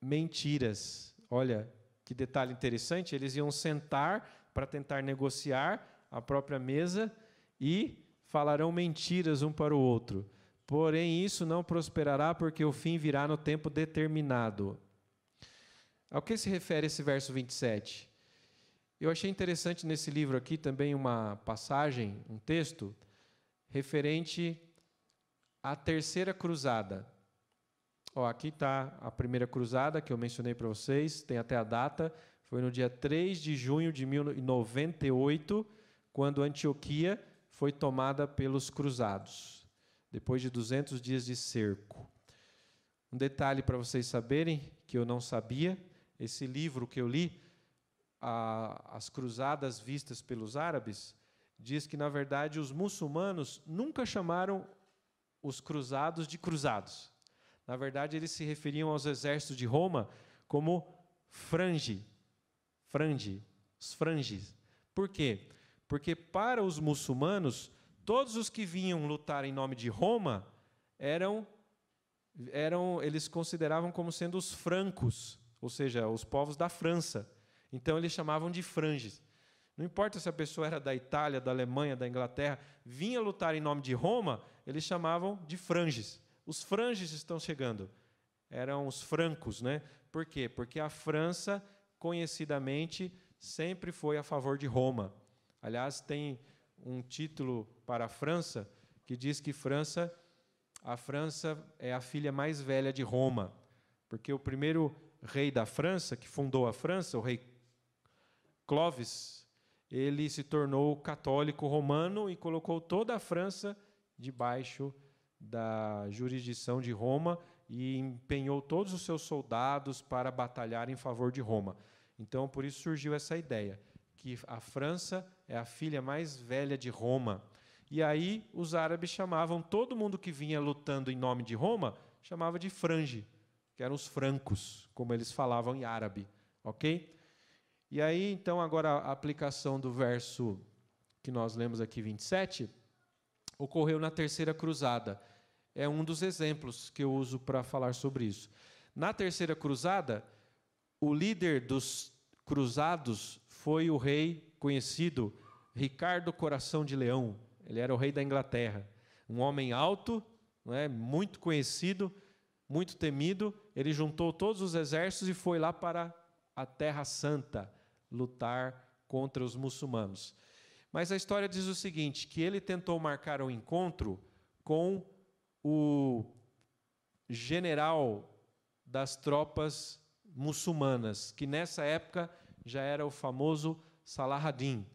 Speaker 1: Mentiras. Olha, que detalhe interessante, eles iam sentar para tentar negociar a própria mesa e falarão mentiras um para o outro. Porém, isso não prosperará, porque o fim virá no tempo determinado. Ao que se refere esse verso 27? Eu achei interessante nesse livro aqui também uma passagem, um texto, referente à terceira cruzada. Ó, aqui está a primeira cruzada que eu mencionei para vocês, tem até a data, foi no dia 3 de junho de 1098, quando Antioquia foi tomada pelos cruzados, depois de 200 dias de cerco. Um detalhe para vocês saberem que eu não sabia, esse livro que eu li, a, As Cruzadas Vistas pelos Árabes, diz que, na verdade, os muçulmanos nunca chamaram os cruzados de cruzados. Na verdade, eles se referiam aos exércitos de Roma como frange, frange, os franges. Por quê? Porque para os muçulmanos, todos os que vinham lutar em nome de Roma eram eram eles consideravam como sendo os francos, ou seja, os povos da França. Então eles chamavam de franges. Não importa se a pessoa era da Itália, da Alemanha, da Inglaterra, vinha lutar em nome de Roma, eles chamavam de franges. Os franges estão chegando. Eram os francos, né? Por quê? Porque a França, conhecidamente, sempre foi a favor de Roma. Aliás, tem um título para a França que diz que França, a França é a filha mais velha de Roma, porque o primeiro rei da França, que fundou a França, o rei Clovis, ele se tornou católico romano e colocou toda a França debaixo da jurisdição de Roma e empenhou todos os seus soldados para batalhar em favor de Roma. Então, por isso surgiu essa ideia que a França é a filha mais velha de Roma. E aí os árabes chamavam todo mundo que vinha lutando em nome de Roma, chamava de frange que eram os francos, como eles falavam em árabe, ok? E aí, então, agora a aplicação do verso que nós lemos aqui, 27, ocorreu na Terceira Cruzada. É um dos exemplos que eu uso para falar sobre isso. Na Terceira Cruzada, o líder dos cruzados foi o rei conhecido Ricardo Coração de Leão. Ele era o rei da Inglaterra. Um homem alto, não é? muito conhecido, muito temido, ele juntou todos os exércitos e foi lá para a Terra Santa lutar contra os muçulmanos. Mas a história diz o seguinte: que ele tentou marcar um encontro com o general das tropas muçulmanas, que nessa época já era o famoso Salahaddin.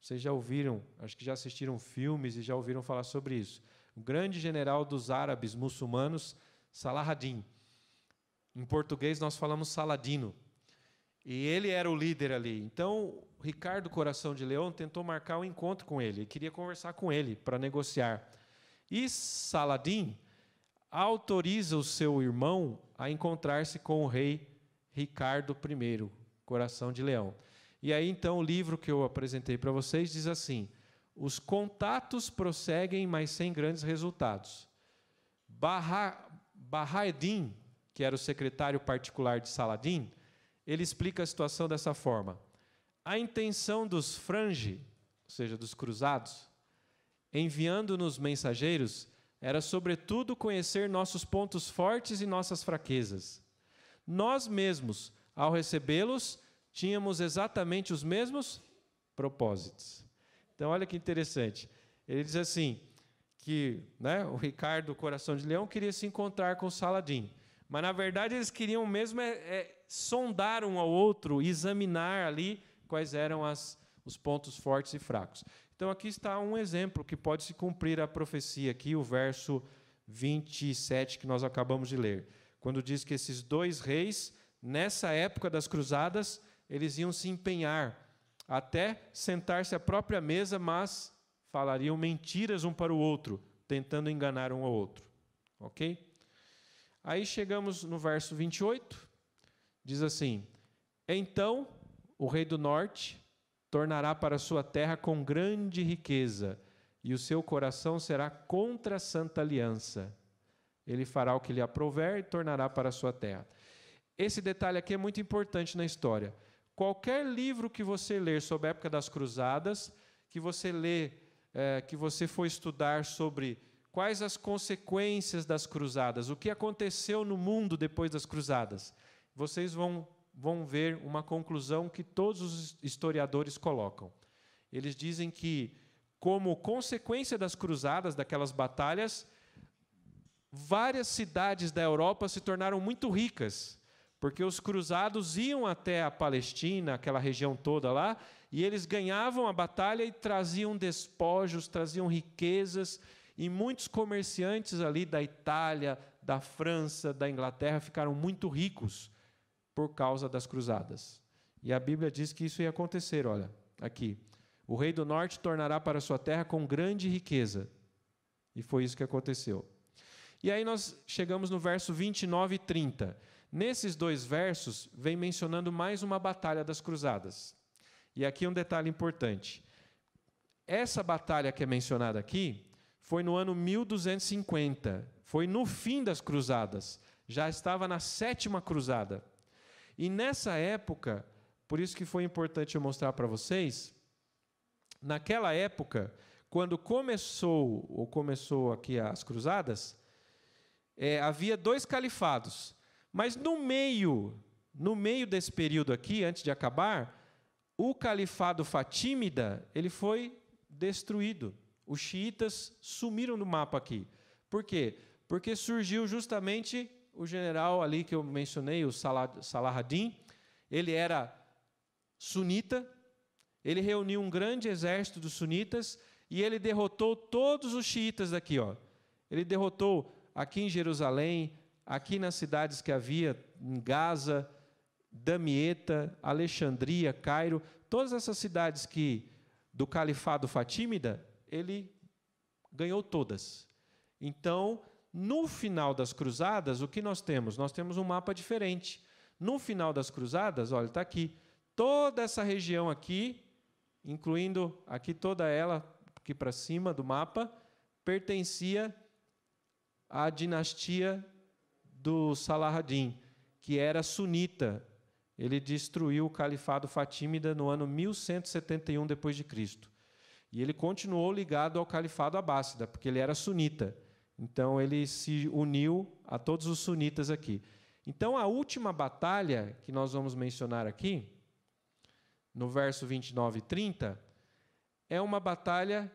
Speaker 1: Vocês já ouviram, acho que já assistiram filmes e já ouviram falar sobre isso. O grande general dos árabes muçulmanos, Salahaddin. Em português nós falamos Saladino. E ele era o líder ali. Então, Ricardo Coração de Leão tentou marcar um encontro com ele, ele queria conversar com ele para negociar. E Saladin autoriza o seu irmão a encontrar-se com o rei Ricardo I, Coração de Leão. E aí então o livro que eu apresentei para vocês diz assim: os contatos prosseguem, mas sem grandes resultados. Barra, que era o secretário particular de Saladin, ele explica a situação dessa forma. A intenção dos frange, ou seja, dos cruzados, enviando-nos mensageiros, era sobretudo conhecer nossos pontos fortes e nossas fraquezas. Nós mesmos, ao recebê-los, tínhamos exatamente os mesmos propósitos. Então, olha que interessante. Ele diz assim: que né, o Ricardo Coração de Leão queria se encontrar com Saladin. Mas na verdade eles queriam mesmo é, é, sondar um ao outro, examinar ali quais eram as, os pontos fortes e fracos. Então aqui está um exemplo que pode se cumprir a profecia aqui, o verso 27 que nós acabamos de ler, quando diz que esses dois reis, nessa época das cruzadas, eles iam se empenhar até sentar-se à própria mesa, mas falariam mentiras um para o outro, tentando enganar um ao outro. OK? Aí chegamos no verso 28, diz assim: Então o rei do norte tornará para sua terra com grande riqueza, e o seu coração será contra a santa aliança. Ele fará o que lhe aprover e tornará para sua terra. Esse detalhe aqui é muito importante na história. Qualquer livro que você ler sobre a época das cruzadas, que você lê, é, que você for estudar sobre quais as consequências das cruzadas, o que aconteceu no mundo depois das cruzadas. Vocês vão, vão ver uma conclusão que todos os historiadores colocam. Eles dizem que, como consequência das cruzadas, daquelas batalhas, várias cidades da Europa se tornaram muito ricas, porque os cruzados iam até a Palestina, aquela região toda lá, e eles ganhavam a batalha e traziam despojos, traziam riquezas e muitos comerciantes ali da Itália, da França, da Inglaterra ficaram muito ricos por causa das cruzadas. E a Bíblia diz que isso ia acontecer, olha, aqui. O rei do norte tornará para sua terra com grande riqueza. E foi isso que aconteceu. E aí nós chegamos no verso 29 e 30. Nesses dois versos, vem mencionando mais uma batalha das cruzadas. E aqui um detalhe importante. Essa batalha que é mencionada aqui foi no ano 1250, foi no fim das cruzadas, já estava na sétima cruzada. E nessa época, por isso que foi importante eu mostrar para vocês, naquela época, quando começou ou começou aqui as cruzadas, é, havia dois califados, mas no meio, no meio desse período aqui, antes de acabar, o califado fatímida ele foi destruído. Os xiitas sumiram do mapa aqui. Por quê? Porque surgiu justamente o general ali que eu mencionei, o Salah, Salahaddin. Ele era sunita, ele reuniu um grande exército dos sunitas e ele derrotou todos os xiitas daqui. Ó. Ele derrotou aqui em Jerusalém, aqui nas cidades que havia, em Gaza, Damieta, Alexandria, Cairo, todas essas cidades que do califado fatímida, ele ganhou todas. Então, no final das cruzadas, o que nós temos? Nós temos um mapa diferente. No final das cruzadas, olha, está aqui. Toda essa região aqui, incluindo aqui toda ela, aqui para cima do mapa, pertencia à dinastia do Salahadin, que era sunita. Ele destruiu o califado fatímida no ano 1171 depois de Cristo. E ele continuou ligado ao califado abássida, porque ele era sunita. Então ele se uniu a todos os sunitas aqui. Então a última batalha que nós vamos mencionar aqui, no verso 29 e 30, é uma batalha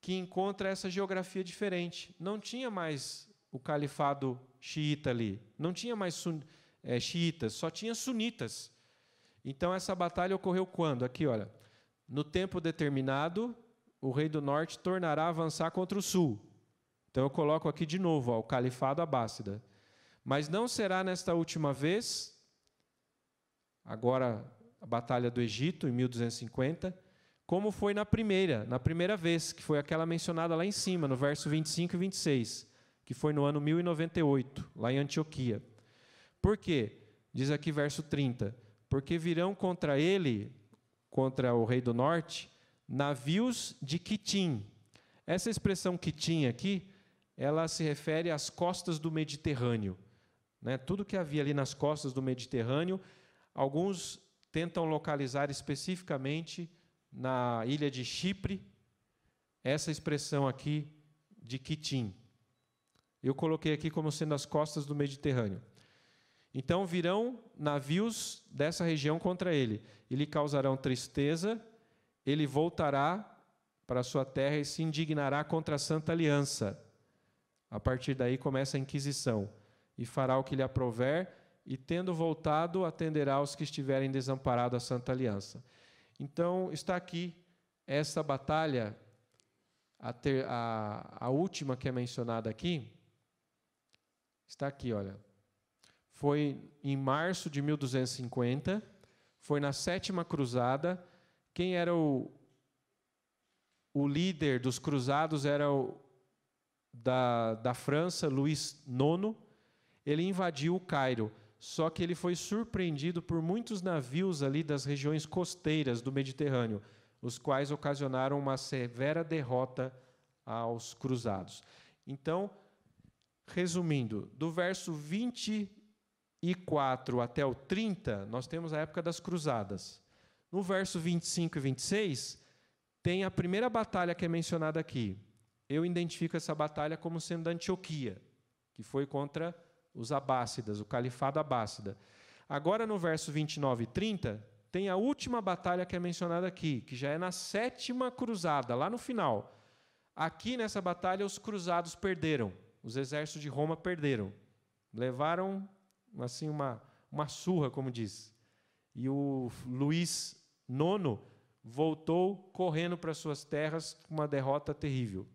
Speaker 1: que encontra essa geografia diferente. Não tinha mais o califado xiita ali, não tinha mais é, xiitas, só tinha sunitas. Então essa batalha ocorreu quando? Aqui, olha. No tempo determinado, o rei do norte tornará a avançar contra o sul. Então eu coloco aqui de novo ó, o califado abássida. Mas não será nesta última vez, agora a Batalha do Egito, em 1250, como foi na primeira, na primeira vez, que foi aquela mencionada lá em cima, no verso 25 e 26, que foi no ano 1098, lá em Antioquia. Por quê? Diz aqui verso 30. Porque virão contra ele contra o rei do norte, navios de Quitim. Essa expressão Quitim aqui, ela se refere às costas do Mediterrâneo. Né? Tudo que havia ali nas costas do Mediterrâneo, alguns tentam localizar especificamente na ilha de Chipre, essa expressão aqui de Quitim. Eu coloquei aqui como sendo as costas do Mediterrâneo. Então virão navios dessa região contra ele, e lhe causarão tristeza, ele voltará para sua terra e se indignará contra a santa aliança. A partir daí começa a inquisição, e fará o que lhe aprover, e tendo voltado, atenderá aos que estiverem desamparados à santa aliança. Então está aqui essa batalha, a, ter, a, a última que é mencionada aqui, está aqui, olha foi em março de 1250, foi na Sétima Cruzada. Quem era o, o líder dos cruzados era o, da, da França, Luís IX. Ele invadiu o Cairo, só que ele foi surpreendido por muitos navios ali das regiões costeiras do Mediterrâneo, os quais ocasionaram uma severa derrota aos cruzados. Então, resumindo, do verso 20 e até o 30, nós temos a época das cruzadas. No verso 25 e 26, tem a primeira batalha que é mencionada aqui. Eu identifico essa batalha como sendo da Antioquia, que foi contra os Abássidas, o califado Abássida. Agora, no verso 29 e 30, tem a última batalha que é mencionada aqui, que já é na sétima cruzada, lá no final. Aqui nessa batalha, os cruzados perderam, os exércitos de Roma perderam. Levaram assim uma, uma surra, como diz. E o Luís IX voltou correndo para suas terras com uma derrota terrível.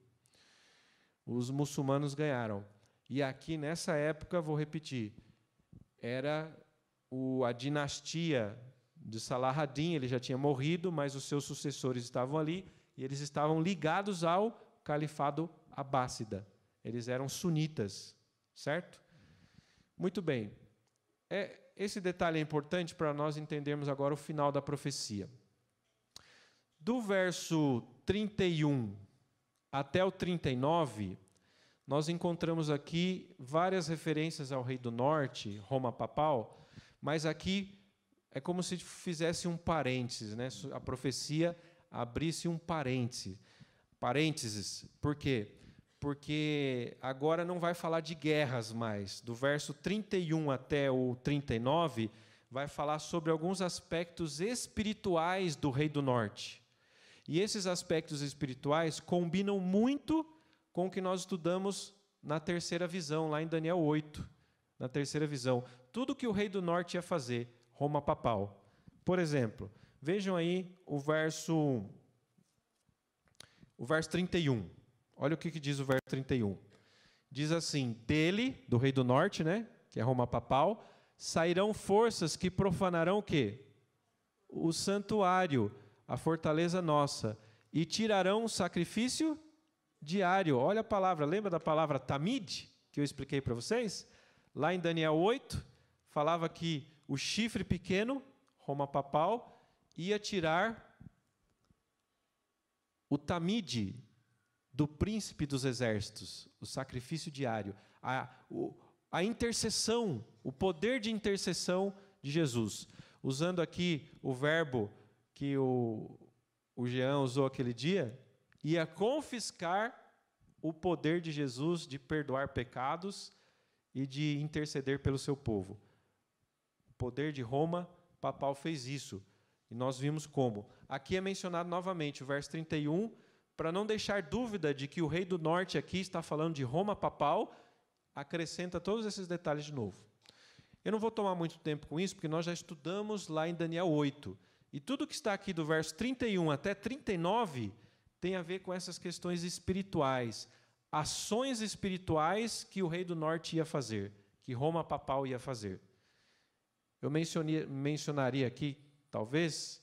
Speaker 1: Os muçulmanos ganharam. E aqui, nessa época, vou repetir, era o, a dinastia de Salah Salahaddin, ele já tinha morrido, mas os seus sucessores estavam ali e eles estavam ligados ao califado abássida. Eles eram sunitas, certo? Muito bem é, esse detalhe é importante para nós entendermos agora o final da profecia. Do verso 31 até o 39, nós encontramos aqui várias referências ao rei do norte, Roma papal, mas aqui é como se fizesse um parênteses, né? A profecia abrisse um parênteses. Parênteses, por quê? porque agora não vai falar de guerras mais. Do verso 31 até o 39, vai falar sobre alguns aspectos espirituais do Rei do Norte. E esses aspectos espirituais combinam muito com o que nós estudamos na terceira visão, lá em Daniel 8. Na terceira visão, tudo que o Rei do Norte ia fazer, Roma papal. Por exemplo, vejam aí o verso o verso 31. Olha o que, que diz o verso 31. Diz assim: Dele, do rei do norte, né, que é Roma papal, sairão forças que profanarão o quê? O santuário, a fortaleza nossa, e tirarão o sacrifício diário. Olha a palavra, lembra da palavra tamid que eu expliquei para vocês? Lá em Daniel 8, falava que o chifre pequeno, Roma papal, ia tirar o tamide do príncipe dos exércitos, o sacrifício diário, a, o, a intercessão, o poder de intercessão de Jesus. Usando aqui o verbo que o, o Jean usou aquele dia, ia confiscar o poder de Jesus de perdoar pecados e de interceder pelo seu povo. O poder de Roma, papal fez isso. E nós vimos como. Aqui é mencionado novamente o verso 31 para não deixar dúvida de que o rei do norte aqui está falando de Roma papal, acrescenta todos esses detalhes de novo. Eu não vou tomar muito tempo com isso, porque nós já estudamos lá em Daniel 8. E tudo que está aqui do verso 31 até 39 tem a ver com essas questões espirituais, ações espirituais que o rei do norte ia fazer, que Roma papal ia fazer. Eu mencionaria aqui, talvez,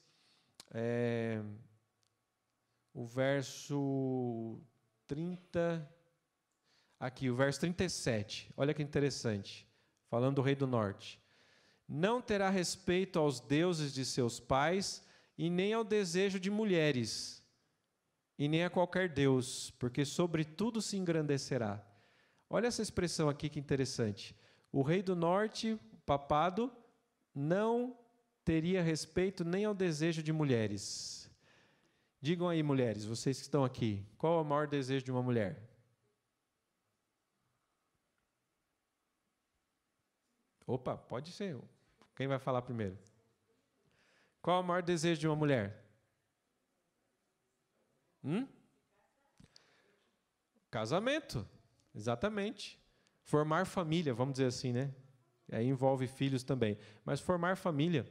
Speaker 1: é, o verso 30. Aqui, o verso 37. Olha que interessante. Falando do rei do norte. Não terá respeito aos deuses de seus pais, e nem ao desejo de mulheres, e nem a qualquer deus, porque sobre tudo se engrandecerá. Olha essa expressão aqui que interessante. O rei do norte, papado, não teria respeito nem ao desejo de mulheres Digam aí, mulheres, vocês que estão aqui, qual é o maior desejo de uma mulher? Opa, pode ser. Quem vai falar primeiro? Qual é o maior desejo de uma mulher? Hum? Casamento, exatamente. Formar família, vamos dizer assim, né? Aí envolve filhos também. Mas formar família.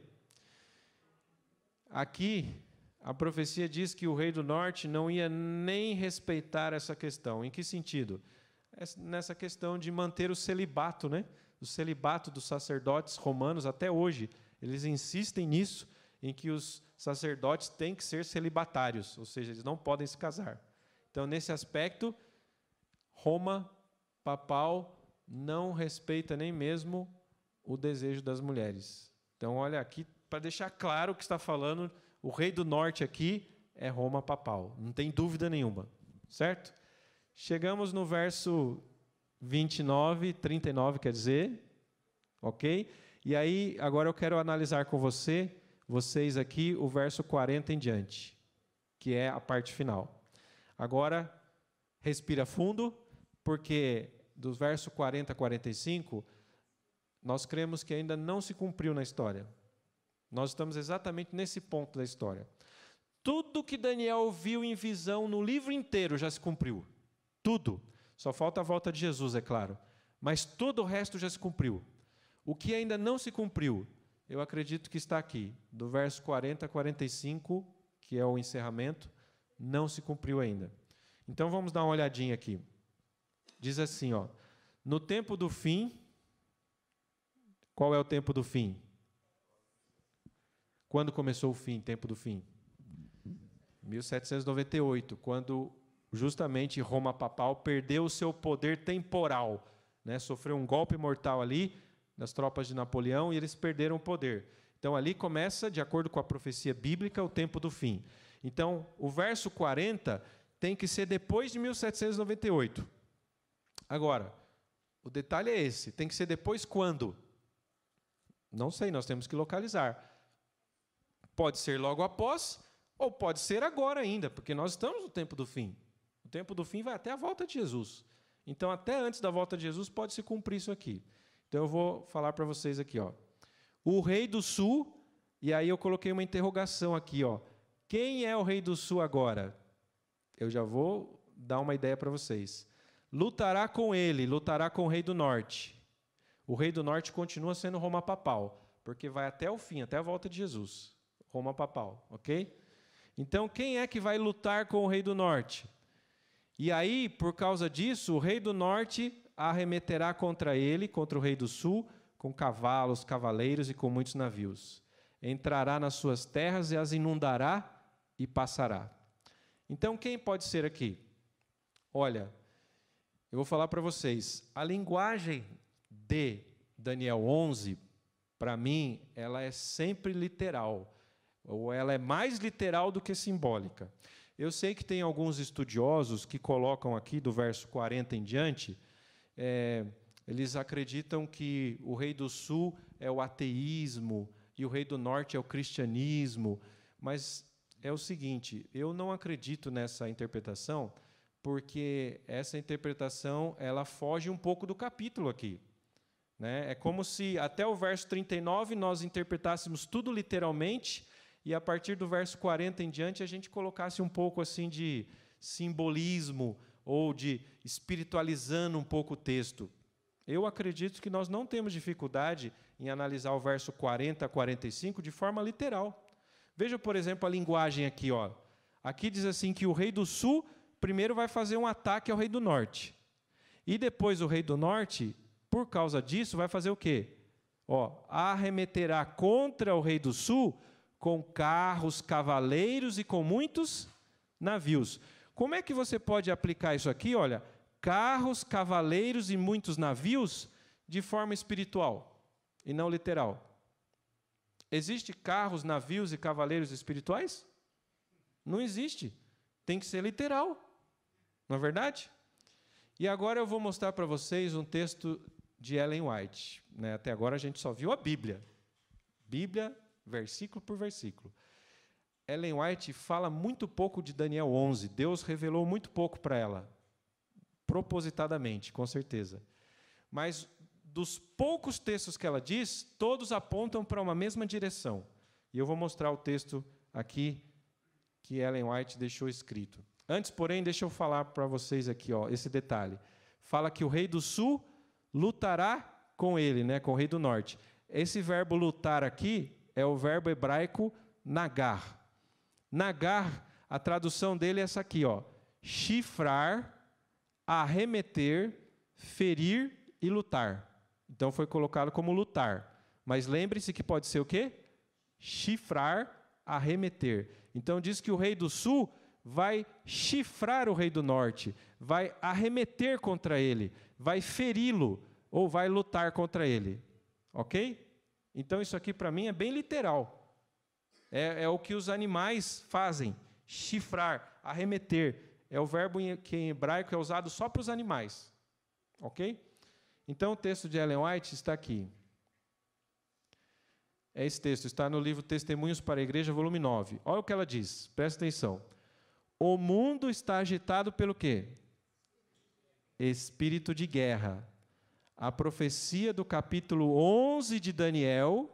Speaker 1: Aqui, a profecia diz que o rei do norte não ia nem respeitar essa questão. Em que sentido? Nessa questão de manter o celibato, né? O celibato dos sacerdotes romanos até hoje. Eles insistem nisso, em que os sacerdotes têm que ser celibatários, ou seja, eles não podem se casar. Então, nesse aspecto, Roma papal não respeita nem mesmo o desejo das mulheres. Então, olha aqui, para deixar claro o que está falando o rei do norte aqui é Roma papal, não tem dúvida nenhuma, certo? Chegamos no verso 29, 39, quer dizer, ok? E aí, agora eu quero analisar com você, vocês aqui, o verso 40 em diante, que é a parte final. Agora, respira fundo, porque do verso 40 a 45, nós cremos que ainda não se cumpriu na história. Nós estamos exatamente nesse ponto da história. Tudo que Daniel viu em visão no livro inteiro já se cumpriu. Tudo. Só falta a volta de Jesus, é claro. Mas todo o resto já se cumpriu. O que ainda não se cumpriu, eu acredito que está aqui, do verso 40 a 45, que é o encerramento, não se cumpriu ainda. Então vamos dar uma olhadinha aqui. Diz assim, ó: No tempo do fim, qual é o tempo do fim? Quando começou o fim, tempo do fim? 1798, quando justamente Roma papal perdeu o seu poder temporal, né? Sofreu um golpe mortal ali das tropas de Napoleão e eles perderam o poder. Então ali começa, de acordo com a profecia bíblica, o tempo do fim. Então, o verso 40 tem que ser depois de 1798. Agora, o detalhe é esse, tem que ser depois quando? Não sei, nós temos que localizar. Pode ser logo após, ou pode ser agora ainda, porque nós estamos no tempo do fim. O tempo do fim vai até a volta de Jesus. Então, até antes da volta de Jesus, pode se cumprir isso aqui. Então, eu vou falar para vocês aqui. Ó. O rei do sul, e aí eu coloquei uma interrogação aqui. Ó. Quem é o rei do sul agora? Eu já vou dar uma ideia para vocês. Lutará com ele, lutará com o rei do norte. O rei do norte continua sendo Roma Papal, porque vai até o fim, até a volta de Jesus. Roma papal, ok? Então, quem é que vai lutar com o rei do norte? E aí, por causa disso, o rei do norte arremeterá contra ele, contra o rei do sul, com cavalos, cavaleiros e com muitos navios. Entrará nas suas terras e as inundará e passará. Então, quem pode ser aqui? Olha, eu vou falar para vocês, a linguagem de Daniel 11, para mim, ela é sempre literal ou ela é mais literal do que simbólica. Eu sei que tem alguns estudiosos que colocam aqui do verso 40 em diante, é, eles acreditam que o rei do sul é o ateísmo e o rei do norte é o cristianismo, mas é o seguinte, eu não acredito nessa interpretação, porque essa interpretação ela foge um pouco do capítulo aqui. Né? É como se até o verso 39 nós interpretássemos tudo literalmente e a partir do verso 40 em diante a gente colocasse um pouco assim de simbolismo ou de espiritualizando um pouco o texto. Eu acredito que nós não temos dificuldade em analisar o verso 40 a 45 de forma literal. Veja, por exemplo, a linguagem aqui, ó. Aqui diz assim que o rei do sul primeiro vai fazer um ataque ao rei do norte. E depois o rei do norte, por causa disso, vai fazer o quê? Ó, arremeterá contra o rei do sul com carros, cavaleiros e com muitos navios. Como é que você pode aplicar isso aqui? Olha, carros, cavaleiros e muitos navios de forma espiritual e não literal. Existe carros, navios e cavaleiros espirituais? Não existe. Tem que ser literal. Não é verdade? E agora eu vou mostrar para vocês um texto de Ellen White. Né? Até agora a gente só viu a Bíblia. Bíblia versículo por versículo. Ellen White fala muito pouco de Daniel 11. Deus revelou muito pouco para ela, propositadamente, com certeza. Mas dos poucos textos que ela diz, todos apontam para uma mesma direção. E eu vou mostrar o texto aqui que Ellen White deixou escrito. Antes, porém, deixa eu falar para vocês aqui, ó, esse detalhe. Fala que o rei do sul lutará com ele, né, com o rei do norte. Esse verbo lutar aqui é o verbo hebraico nagar. Nagar, a tradução dele é essa aqui, ó: chifrar, arremeter, ferir e lutar. Então foi colocado como lutar. Mas lembre-se que pode ser o quê? Chifrar, arremeter. Então diz que o rei do sul vai chifrar o rei do norte, vai arremeter contra ele, vai feri-lo ou vai lutar contra ele. OK? Então, isso aqui para mim é bem literal. É, é, o que os animais fazem: chifrar, arremeter. É o verbo que em hebraico é usado só para os animais. Ok? Então, o texto de Ellen White está aqui. É esse texto, está no livro Testemunhos para a Igreja, volume 9. Olha o que ela diz, presta atenção. O mundo está agitado pelo quê? Espírito de guerra a profecia do capítulo 11 de Daniel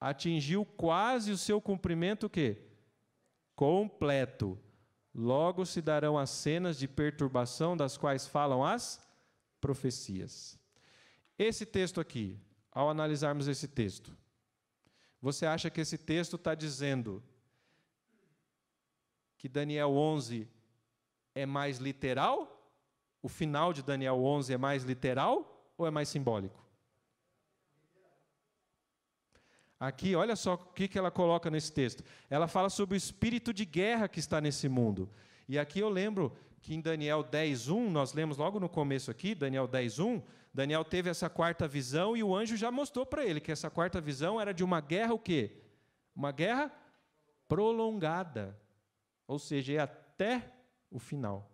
Speaker 1: atingiu quase o seu cumprimento o quê? Completo. Logo se darão as cenas de perturbação das quais falam as profecias. Esse texto aqui, ao analisarmos esse texto, você acha que esse texto está dizendo que Daniel 11 é mais literal? O final de Daniel 11 é mais literal? ou é mais simbólico? Aqui, olha só o que, ela coloca nesse texto. Ela fala sobre o espírito de guerra que está nesse mundo. E aqui eu lembro que em Daniel 10.1, nós lemos logo no começo aqui, Daniel 10.1, Daniel teve essa quarta visão e o anjo já mostrou para ele que essa quarta visão era de uma guerra o quê? Uma guerra prolongada. Ou seja, é até o final.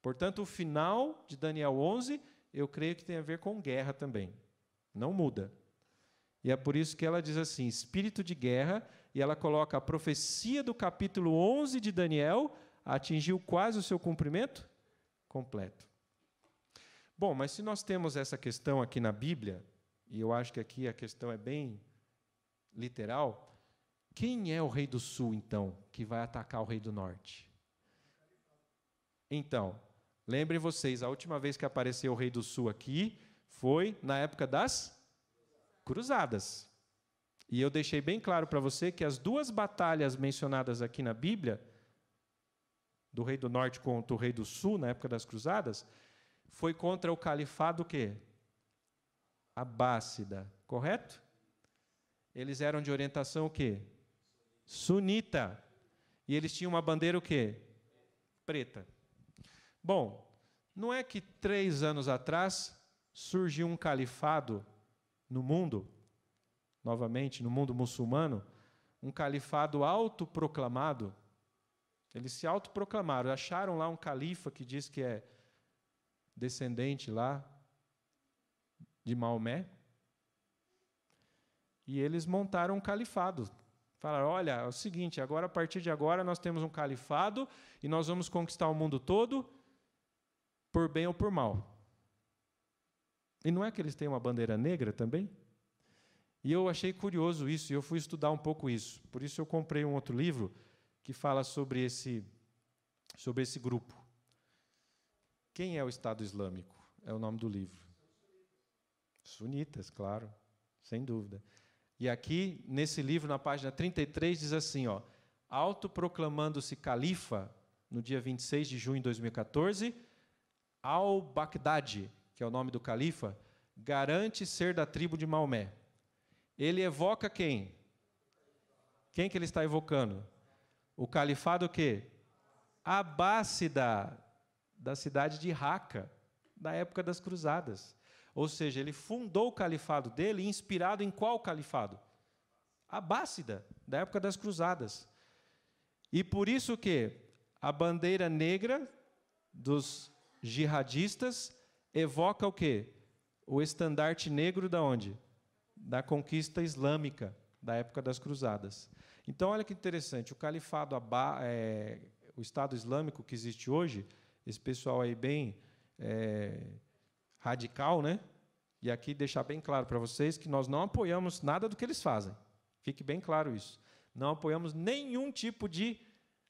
Speaker 1: Portanto, o final de Daniel 11 eu creio que tem a ver com guerra também. Não muda. E é por isso que ela diz assim: espírito de guerra, e ela coloca a profecia do capítulo 11 de Daniel atingiu quase o seu cumprimento completo. Bom, mas se nós temos essa questão aqui na Bíblia, e eu acho que aqui a questão é bem literal, quem é o rei do sul então que vai atacar o rei do norte? Então, Lembrem vocês, a última vez que apareceu o Rei do Sul aqui foi na época das Cruzadas. E eu deixei bem claro para você que as duas batalhas mencionadas aqui na Bíblia, do Rei do Norte contra o Rei do Sul, na época das Cruzadas, foi contra o califado que? Abássida, correto? Eles eram de orientação o quê? Sunita. E eles tinham uma bandeira o quê? Preta. Bom, não é que três anos atrás surgiu um califado no mundo, novamente, no mundo muçulmano, um califado autoproclamado. Eles se autoproclamaram, acharam lá um califa que diz que é descendente lá de Maomé. E eles montaram um califado. Falaram: olha, é o seguinte, agora a partir de agora nós temos um califado e nós vamos conquistar o mundo todo por bem ou por mal. E não é que eles têm uma bandeira negra também? E eu achei curioso isso, e eu fui estudar um pouco isso. Por isso eu comprei um outro livro que fala sobre esse, sobre esse grupo. Quem é o Estado Islâmico? É o nome do livro. Sunitas, claro, sem dúvida. E aqui, nesse livro, na página 33, diz assim: ó, autoproclamando-se califa no dia 26 de junho de 2014 al-Baghdadi, que é o nome do califa, garante ser da tribo de Maomé. Ele evoca quem? Quem que ele está evocando? O califado que? Abássida, da cidade de Raqqa da época das cruzadas. Ou seja, ele fundou o califado dele, inspirado em qual califado? Abássida, da época das cruzadas. E por isso que a bandeira negra dos jihadistas evoca o quê? O estandarte negro da onde? Da conquista islâmica, da época das cruzadas. Então, olha que interessante, o califado, é, o Estado Islâmico que existe hoje, esse pessoal aí bem é, radical, né? E aqui deixar bem claro para vocês que nós não apoiamos nada do que eles fazem. Fique bem claro isso. Não apoiamos nenhum tipo de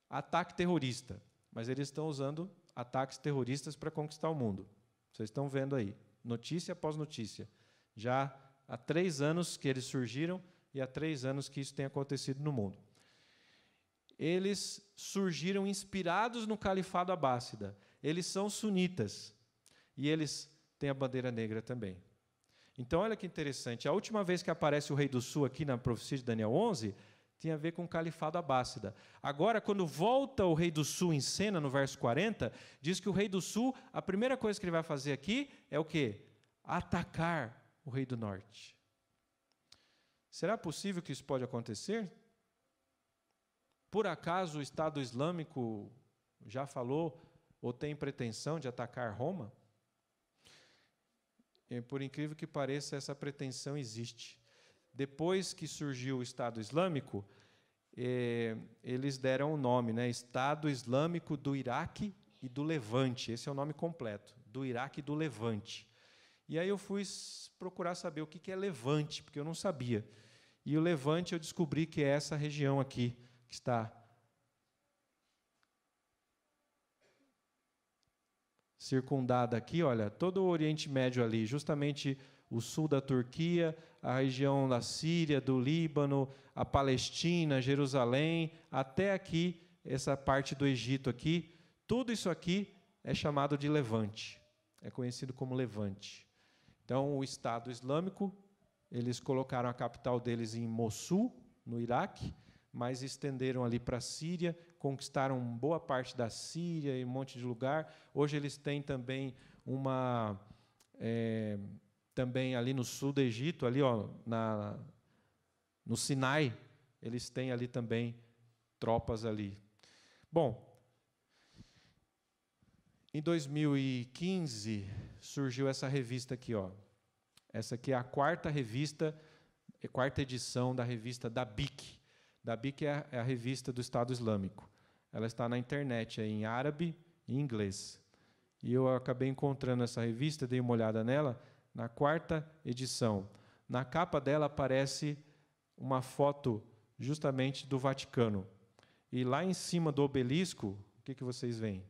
Speaker 1: ataque terrorista, mas eles estão usando ataques terroristas para conquistar o mundo. Vocês estão vendo aí, notícia após notícia. Já há três anos que eles surgiram e há três anos que isso tem acontecido no mundo. Eles surgiram inspirados no Califado Abássida. Eles são sunitas e eles têm a bandeira negra também. Então, olha que interessante. A última vez que aparece o Rei do Sul aqui na profecia de Daniel 11 tinha a ver com o califado abássida. Agora, quando volta o rei do sul em cena, no verso 40, diz que o rei do sul, a primeira coisa que ele vai fazer aqui é o quê? Atacar o rei do norte. Será possível que isso pode acontecer? Por acaso o Estado Islâmico já falou ou tem pretensão de atacar Roma? E é, por incrível que pareça, essa pretensão existe depois que surgiu o Estado Islâmico, eh, eles deram o nome, né? Estado Islâmico do Iraque e do Levante. Esse é o nome completo, do Iraque e do Levante. E aí eu fui procurar saber o que é Levante, porque eu não sabia. E o Levante eu descobri que é essa região aqui, que está. Circundada aqui, olha, todo o Oriente Médio ali, justamente o sul da Turquia, a região da Síria, do Líbano, a Palestina, Jerusalém, até aqui, essa parte do Egito aqui, tudo isso aqui é chamado de Levante, é conhecido como Levante. Então, o Estado Islâmico, eles colocaram a capital deles em Mossul, no Iraque, mas estenderam ali para a Síria, conquistaram boa parte da Síria e um monte de lugar. Hoje eles têm também uma. É, também ali no sul do Egito, ali ó, na, no Sinai, eles têm ali também tropas ali. Bom, em 2015 surgiu essa revista aqui, ó. Essa aqui é a quarta revista, a é, quarta edição da revista da BIC. Da BIC é a, é a revista do Estado Islâmico. Ela está na internet, é em árabe e inglês. E eu acabei encontrando essa revista, dei uma olhada nela na quarta edição. Na capa dela aparece uma foto justamente do Vaticano. E lá em cima do obelisco, o que, que vocês veem?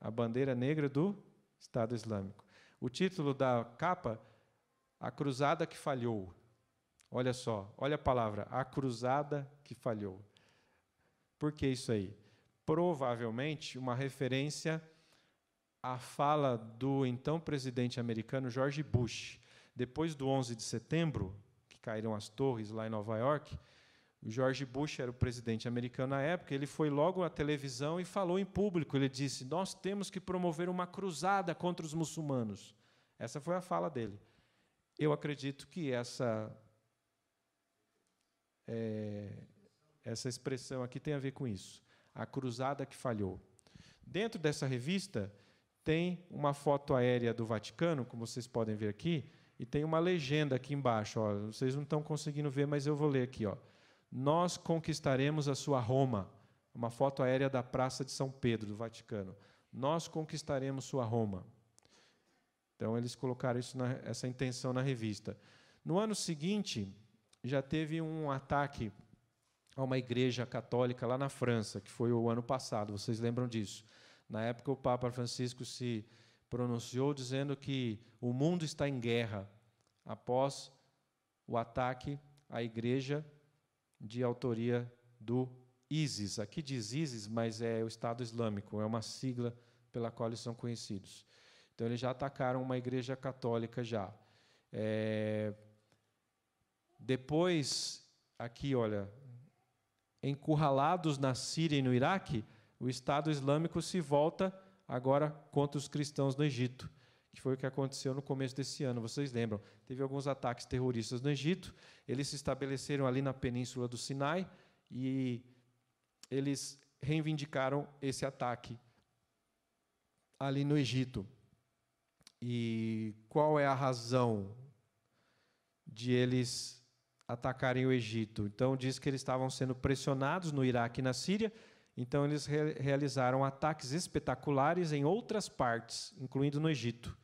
Speaker 1: A bandeira negra do Estado Islâmico. O título da capa, A Cruzada que Falhou. Olha só, olha a palavra, a cruzada que falhou. Por que isso aí? Provavelmente uma referência a fala do então presidente americano George Bush. Depois do 11 de setembro, que caíram as torres lá em Nova York, o George Bush era o presidente americano na época, ele foi logo à televisão e falou em público. Ele disse: Nós temos que promover uma cruzada contra os muçulmanos. Essa foi a fala dele. Eu acredito que essa, é, essa expressão aqui tem a ver com isso. A cruzada que falhou. Dentro dessa revista, tem uma foto aérea do Vaticano, como vocês podem ver aqui, e tem uma legenda aqui embaixo. Ó, vocês não estão conseguindo ver, mas eu vou ler aqui. Ó. Nós conquistaremos a sua Roma. Uma foto aérea da Praça de São Pedro, do Vaticano. Nós conquistaremos sua Roma. Então, eles colocaram isso na, essa intenção na revista. No ano seguinte, já teve um ataque a uma igreja católica lá na França, que foi o ano passado, vocês lembram disso? Na época, o Papa Francisco se pronunciou dizendo que o mundo está em guerra após o ataque à igreja de autoria do ISIS. Aqui diz ISIS, mas é o Estado Islâmico, é uma sigla pela qual eles são conhecidos. Então eles já atacaram uma igreja católica já. É... Depois, aqui, olha, encurralados na Síria e no Iraque, o Estado Islâmico se volta agora contra os cristãos no Egito, que foi o que aconteceu no começo desse ano, vocês lembram? Teve alguns ataques terroristas no Egito, eles se estabeleceram ali na península do Sinai e eles reivindicaram esse ataque ali no Egito. E qual é a razão de eles atacarem o Egito? Então, diz que eles estavam sendo pressionados no Iraque e na Síria então, eles re realizaram ataques espetaculares em outras partes, incluindo no Egito,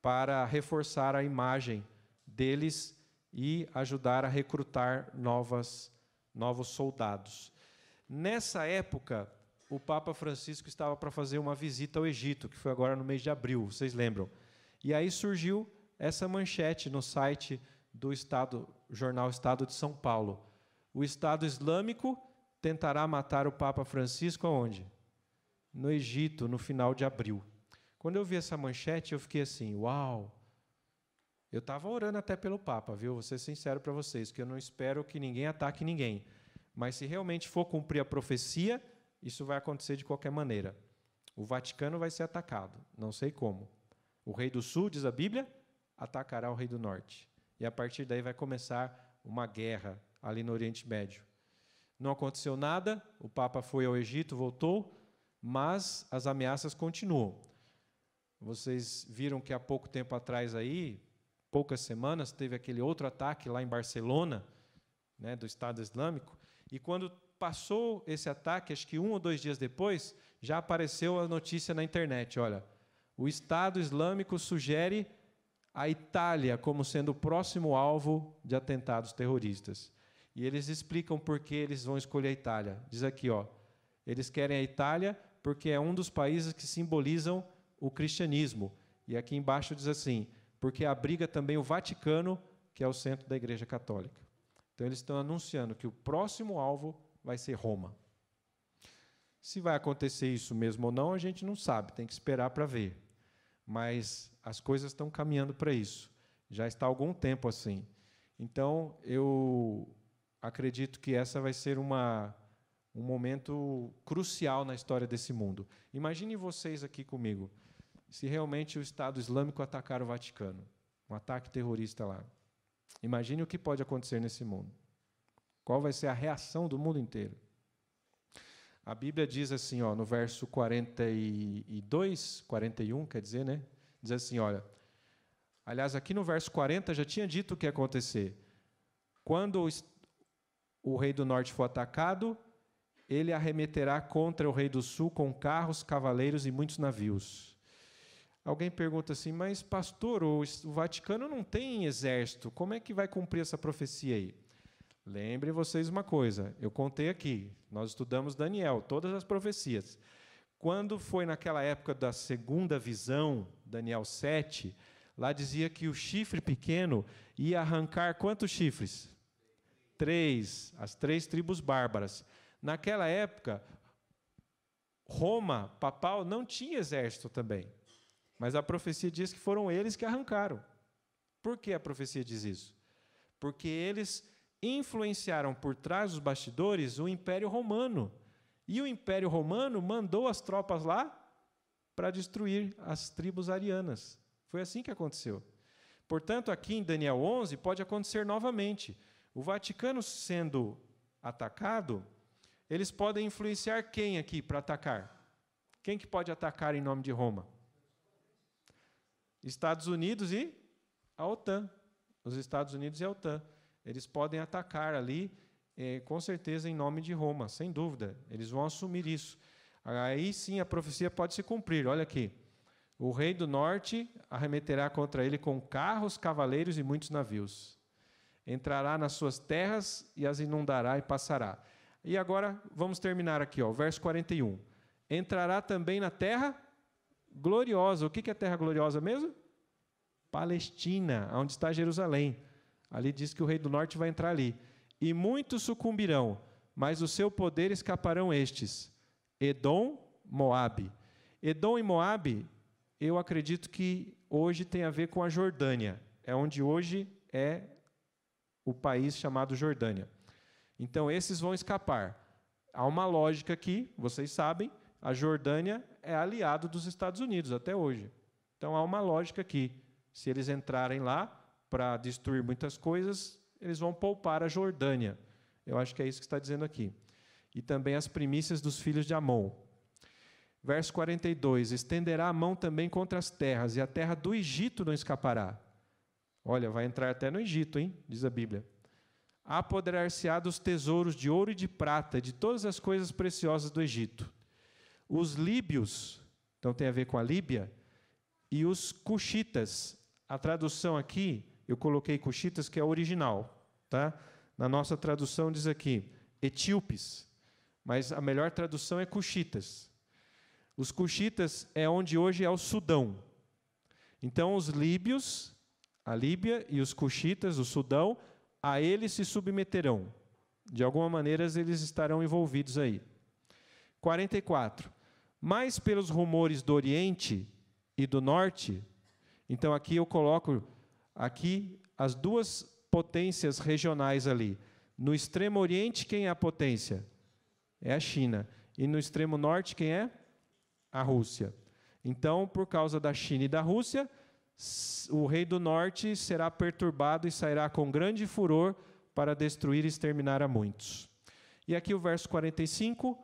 Speaker 1: para reforçar a imagem deles e ajudar a recrutar novas, novos soldados. Nessa época, o Papa Francisco estava para fazer uma visita ao Egito, que foi agora no mês de abril, vocês lembram? E aí surgiu essa manchete no site do Estado, jornal Estado de São Paulo. O Estado Islâmico tentará matar o Papa Francisco aonde? No Egito, no final de abril. Quando eu vi essa manchete, eu fiquei assim, uau. Eu estava orando até pelo Papa, viu? Vou ser sincero para vocês, que eu não espero que ninguém ataque ninguém. Mas se realmente for cumprir a profecia, isso vai acontecer de qualquer maneira. O Vaticano vai ser atacado, não sei como. O rei do sul, diz a Bíblia, atacará o rei do norte. E a partir daí vai começar uma guerra ali no Oriente Médio. Não aconteceu nada, o Papa foi ao Egito, voltou, mas as ameaças continuam. Vocês viram que há pouco tempo atrás aí, poucas semanas, teve aquele outro ataque lá em Barcelona, né, do Estado Islâmico, e quando passou esse ataque, acho que um ou dois dias depois, já apareceu a notícia na internet, olha, o Estado Islâmico sugere a Itália como sendo o próximo alvo de atentados terroristas. E eles explicam por que eles vão escolher a Itália. Diz aqui, ó, eles querem a Itália porque é um dos países que simbolizam o cristianismo. E aqui embaixo diz assim, porque abriga também o Vaticano, que é o centro da Igreja Católica. Então eles estão anunciando que o próximo alvo vai ser Roma. Se vai acontecer isso mesmo ou não, a gente não sabe, tem que esperar para ver. Mas as coisas estão caminhando para isso. Já está há algum tempo assim. Então, eu acredito que essa vai ser uma, um momento crucial na história desse mundo. Imaginem vocês aqui comigo, se realmente o Estado Islâmico atacar o Vaticano, um ataque terrorista lá. Imagine o que pode acontecer nesse mundo. Qual vai ser a reação do mundo inteiro? A Bíblia diz assim, ó, no verso 42, 41, quer dizer, né? Diz assim, olha. Aliás, aqui no verso 40 já tinha dito o que ia acontecer. Quando o o rei do norte for atacado, ele arremeterá contra o rei do sul com carros, cavaleiros e muitos navios. Alguém pergunta assim, mas pastor, o Vaticano não tem exército, como é que vai cumprir essa profecia aí? Lembre vocês uma coisa, eu contei aqui, nós estudamos Daniel, todas as profecias. Quando foi naquela época da segunda visão, Daniel 7, lá dizia que o chifre pequeno ia arrancar quantos chifres? três, as três tribos bárbaras. Naquela época, Roma, papal, não tinha exército também. Mas a profecia diz que foram eles que arrancaram. Por que a profecia diz isso? Porque eles influenciaram por trás dos bastidores o Império Romano. E o Império Romano mandou as tropas lá para destruir as tribos arianas. Foi assim que aconteceu. Portanto, aqui em Daniel 11 pode acontecer novamente. O Vaticano sendo atacado, eles podem influenciar quem aqui para atacar? Quem que pode atacar em nome de Roma? Estados Unidos e a OTAN. Os Estados Unidos e a OTAN. Eles podem atacar ali, eh, com certeza, em nome de Roma, sem dúvida. Eles vão assumir isso. Aí sim a profecia pode se cumprir. Olha aqui. O rei do norte arremeterá contra ele com carros, cavaleiros e muitos navios entrará nas suas terras e as inundará e passará. E agora vamos terminar aqui, ó, verso 41. Entrará também na terra gloriosa. O que é terra gloriosa mesmo? Palestina, onde está Jerusalém. Ali diz que o rei do norte vai entrar ali. E muitos sucumbirão, mas o seu poder escaparão estes: Edom, Moabe. Edom e Moabe, eu acredito que hoje tem a ver com a Jordânia. É onde hoje é o país chamado Jordânia. Então, esses vão escapar. Há uma lógica aqui, vocês sabem, a Jordânia é aliado dos Estados Unidos até hoje. Então, há uma lógica aqui. Se eles entrarem lá para destruir muitas coisas, eles vão poupar a Jordânia. Eu acho que é isso que está dizendo aqui. E também as primícias dos filhos de Amon. Verso 42: Estenderá a mão também contra as terras, e a terra do Egito não escapará. Olha, vai entrar até no Egito, hein? Diz a Bíblia. Apoderar-se-á dos tesouros de ouro e de prata, de todas as coisas preciosas do Egito. Os líbios, então tem a ver com a Líbia, e os cuxitas. A tradução aqui, eu coloquei cuxitas, que é a original, tá? Na nossa tradução diz aqui, etíopes, mas a melhor tradução é cuxitas. Os cuxitas é onde hoje é o Sudão. Então, os líbios a Líbia e os Cuxitas, o Sudão, a eles se submeterão. De alguma maneira, eles estarão envolvidos aí. 44. Mas pelos rumores do Oriente e do Norte, então aqui eu coloco aqui as duas potências regionais ali. No extremo Oriente, quem é a potência? É a China. E no extremo Norte, quem é? A Rússia. Então, por causa da China e da Rússia, o rei do norte será perturbado e sairá com grande furor para destruir e exterminar a muitos. E aqui o verso 45,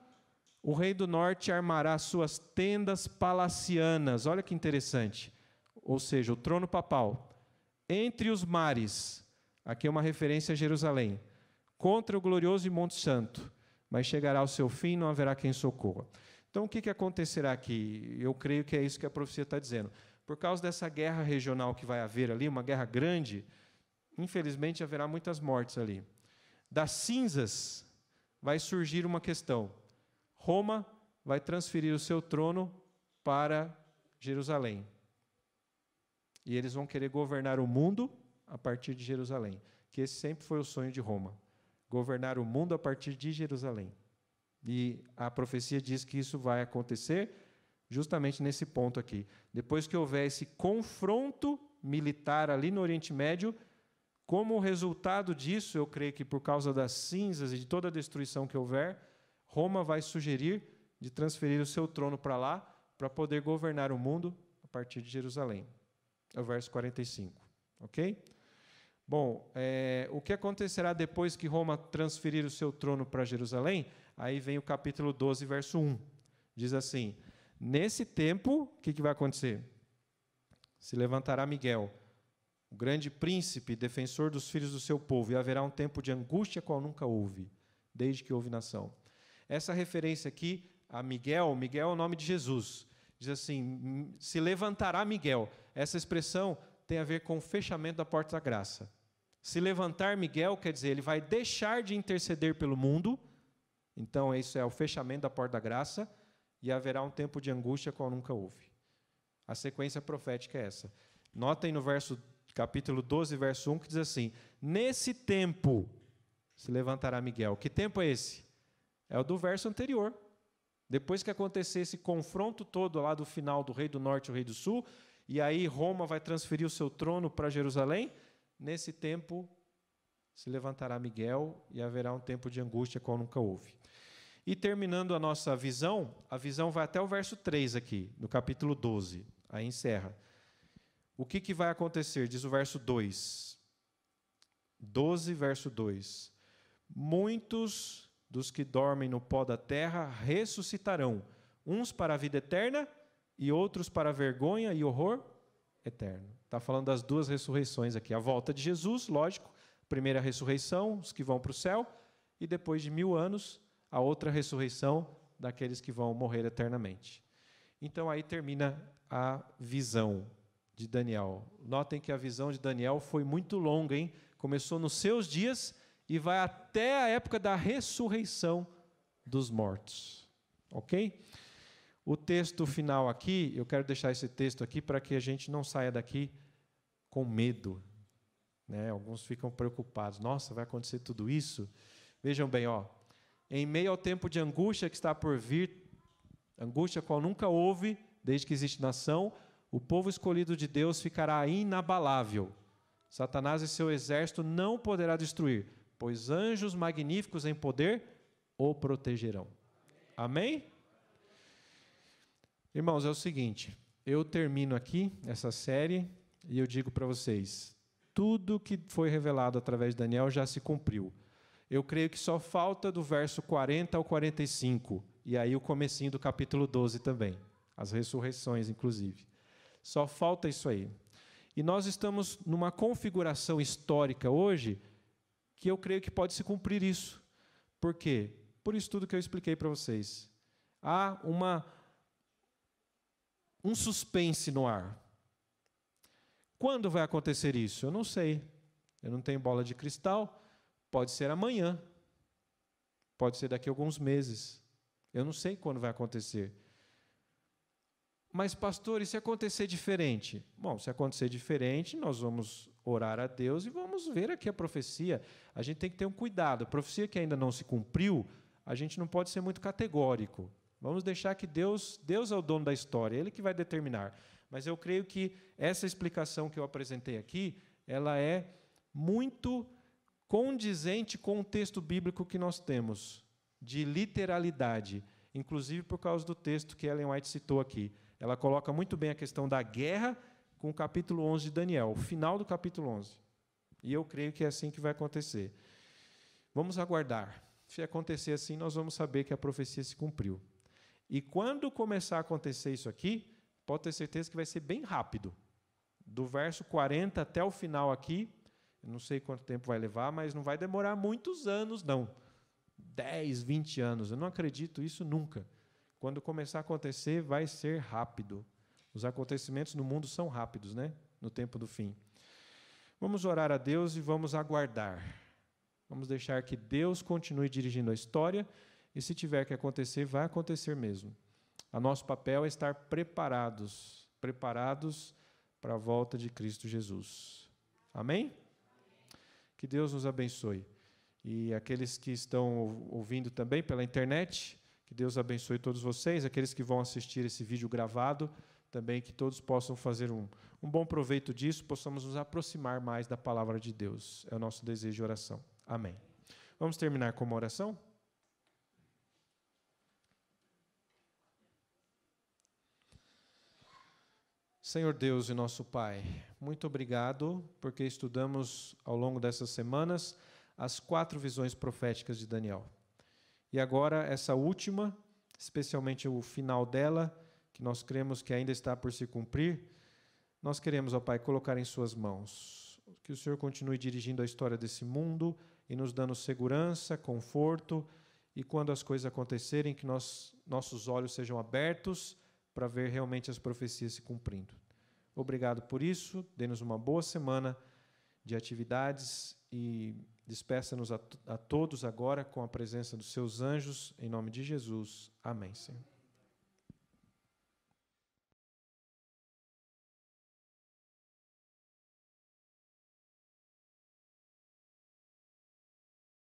Speaker 1: o rei do norte armará suas tendas palacianas. Olha que interessante. Ou seja, o trono papal entre os mares. Aqui é uma referência a Jerusalém. Contra o glorioso e Monte Santo, mas chegará ao seu fim, não haverá quem socorra. Então, o que, que acontecerá aqui? Eu creio que é isso que a profecia está dizendo por causa dessa guerra regional que vai haver ali, uma guerra grande, infelizmente haverá muitas mortes ali. Das cinzas vai surgir uma questão. Roma vai transferir o seu trono para Jerusalém. E eles vão querer governar o mundo a partir de Jerusalém, que esse sempre foi o sonho de Roma, governar o mundo a partir de Jerusalém. E a profecia diz que isso vai acontecer justamente nesse ponto aqui. Depois que houver esse confronto militar ali no Oriente Médio, como resultado disso, eu creio que por causa das cinzas e de toda a destruição que houver, Roma vai sugerir de transferir o seu trono para lá, para poder governar o mundo a partir de Jerusalém. É o verso 45. Ok? Bom, é, o que acontecerá depois que Roma transferir o seu trono para Jerusalém? Aí vem o capítulo 12, verso 1. Diz assim: Nesse tempo, o que, que vai acontecer? Se levantará Miguel, o grande príncipe, defensor dos filhos do seu povo, e haverá um tempo de angústia qual nunca houve, desde que houve nação. Essa referência aqui a Miguel, Miguel é o nome de Jesus. Diz assim: se levantará Miguel. Essa expressão tem a ver com o fechamento da porta da graça. Se levantar Miguel quer dizer ele vai deixar de interceder pelo mundo. Então, isso é o fechamento da porta da graça e haverá um tempo de angústia qual nunca houve. A sequência profética é essa. Notem no verso capítulo 12, verso 1 que diz assim: "Nesse tempo se levantará Miguel". Que tempo é esse? É o do verso anterior. Depois que acontecer esse confronto todo lá do final do rei do norte e o rei do sul, e aí Roma vai transferir o seu trono para Jerusalém, nesse tempo se levantará Miguel e haverá um tempo de angústia qual nunca houve. E terminando a nossa visão, a visão vai até o verso 3 aqui, no capítulo 12, aí encerra. O que, que vai acontecer? Diz o verso 2. 12, verso 2. Muitos dos que dormem no pó da terra ressuscitarão, uns para a vida eterna e outros para a vergonha e horror eterno. Está falando das duas ressurreições aqui. A volta de Jesus, lógico, primeira ressurreição, os que vão para o céu, e depois de mil anos, a outra ressurreição daqueles que vão morrer eternamente. Então aí termina a visão de Daniel. Notem que a visão de Daniel foi muito longa, hein? Começou nos seus dias e vai até a época da ressurreição dos mortos. OK? O texto final aqui, eu quero deixar esse texto aqui para que a gente não saia daqui com medo. Né? Alguns ficam preocupados. Nossa, vai acontecer tudo isso? Vejam bem, ó em meio ao tempo de angústia que está por vir, angústia qual nunca houve desde que existe nação, o povo escolhido de Deus ficará inabalável. Satanás e seu exército não poderá destruir, pois anjos magníficos em poder o protegerão. Amém? Irmãos, é o seguinte, eu termino aqui essa série e eu digo para vocês, tudo que foi revelado através de Daniel já se cumpriu eu creio que só falta do verso 40 ao 45, e aí o comecinho do capítulo 12 também, as ressurreições, inclusive. Só falta isso aí. E nós estamos numa configuração histórica hoje que eu creio que pode se cumprir isso. Por quê? Por isso tudo que eu expliquei para vocês. Há uma um suspense no ar. Quando vai acontecer isso? Eu não sei. Eu não tenho bola de cristal. Pode ser amanhã, pode ser daqui a alguns meses. Eu não sei quando vai acontecer. Mas, pastor, e se acontecer diferente? Bom, se acontecer diferente, nós vamos orar a Deus e vamos ver aqui a profecia. A gente tem que ter um cuidado. A profecia que ainda não se cumpriu, a gente não pode ser muito categórico. Vamos deixar que Deus, Deus é o dono da história, ele que vai determinar. Mas eu creio que essa explicação que eu apresentei aqui, ela é muito condizente com o texto bíblico que nós temos, de literalidade, inclusive por causa do texto que Ellen White citou aqui. Ela coloca muito bem a questão da guerra com o capítulo 11 de Daniel, o final do capítulo 11. E eu creio que é assim que vai acontecer. Vamos aguardar. Se acontecer assim, nós vamos saber que a profecia se cumpriu. E quando começar a acontecer isso aqui, pode ter certeza que vai ser bem rápido. Do verso 40 até o final aqui, não sei quanto tempo vai levar, mas não vai demorar muitos anos, não. 10, 20 anos. Eu não acredito isso nunca. Quando começar a acontecer, vai ser rápido. Os acontecimentos no mundo são rápidos, né? No tempo do fim. Vamos orar a Deus e vamos aguardar. Vamos deixar que Deus continue dirigindo a história e se tiver que acontecer, vai acontecer mesmo. A nosso papel é estar preparados, preparados para a volta de Cristo Jesus. Amém? Que Deus nos abençoe. E aqueles que estão ouvindo também pela internet, que Deus abençoe todos vocês. Aqueles que vão assistir esse vídeo gravado, também que todos possam fazer um, um bom proveito disso, possamos nos aproximar mais da palavra de Deus. É o nosso desejo e oração. Amém. Vamos terminar com uma oração? Senhor Deus e nosso Pai, muito obrigado porque estudamos ao longo dessas semanas as quatro visões proféticas de Daniel. E agora, essa última, especialmente o final dela, que nós cremos que ainda está por se cumprir, nós queremos, ó Pai, colocar em Suas mãos. Que o Senhor continue dirigindo a história desse mundo e nos dando segurança, conforto, e quando as coisas acontecerem, que nós, nossos olhos sejam abertos para ver realmente as profecias se cumprindo. Obrigado por isso. Dê-nos uma boa semana de atividades e despeça-nos a, a todos agora com a presença dos seus anjos. Em nome de Jesus. Amém, Senhor.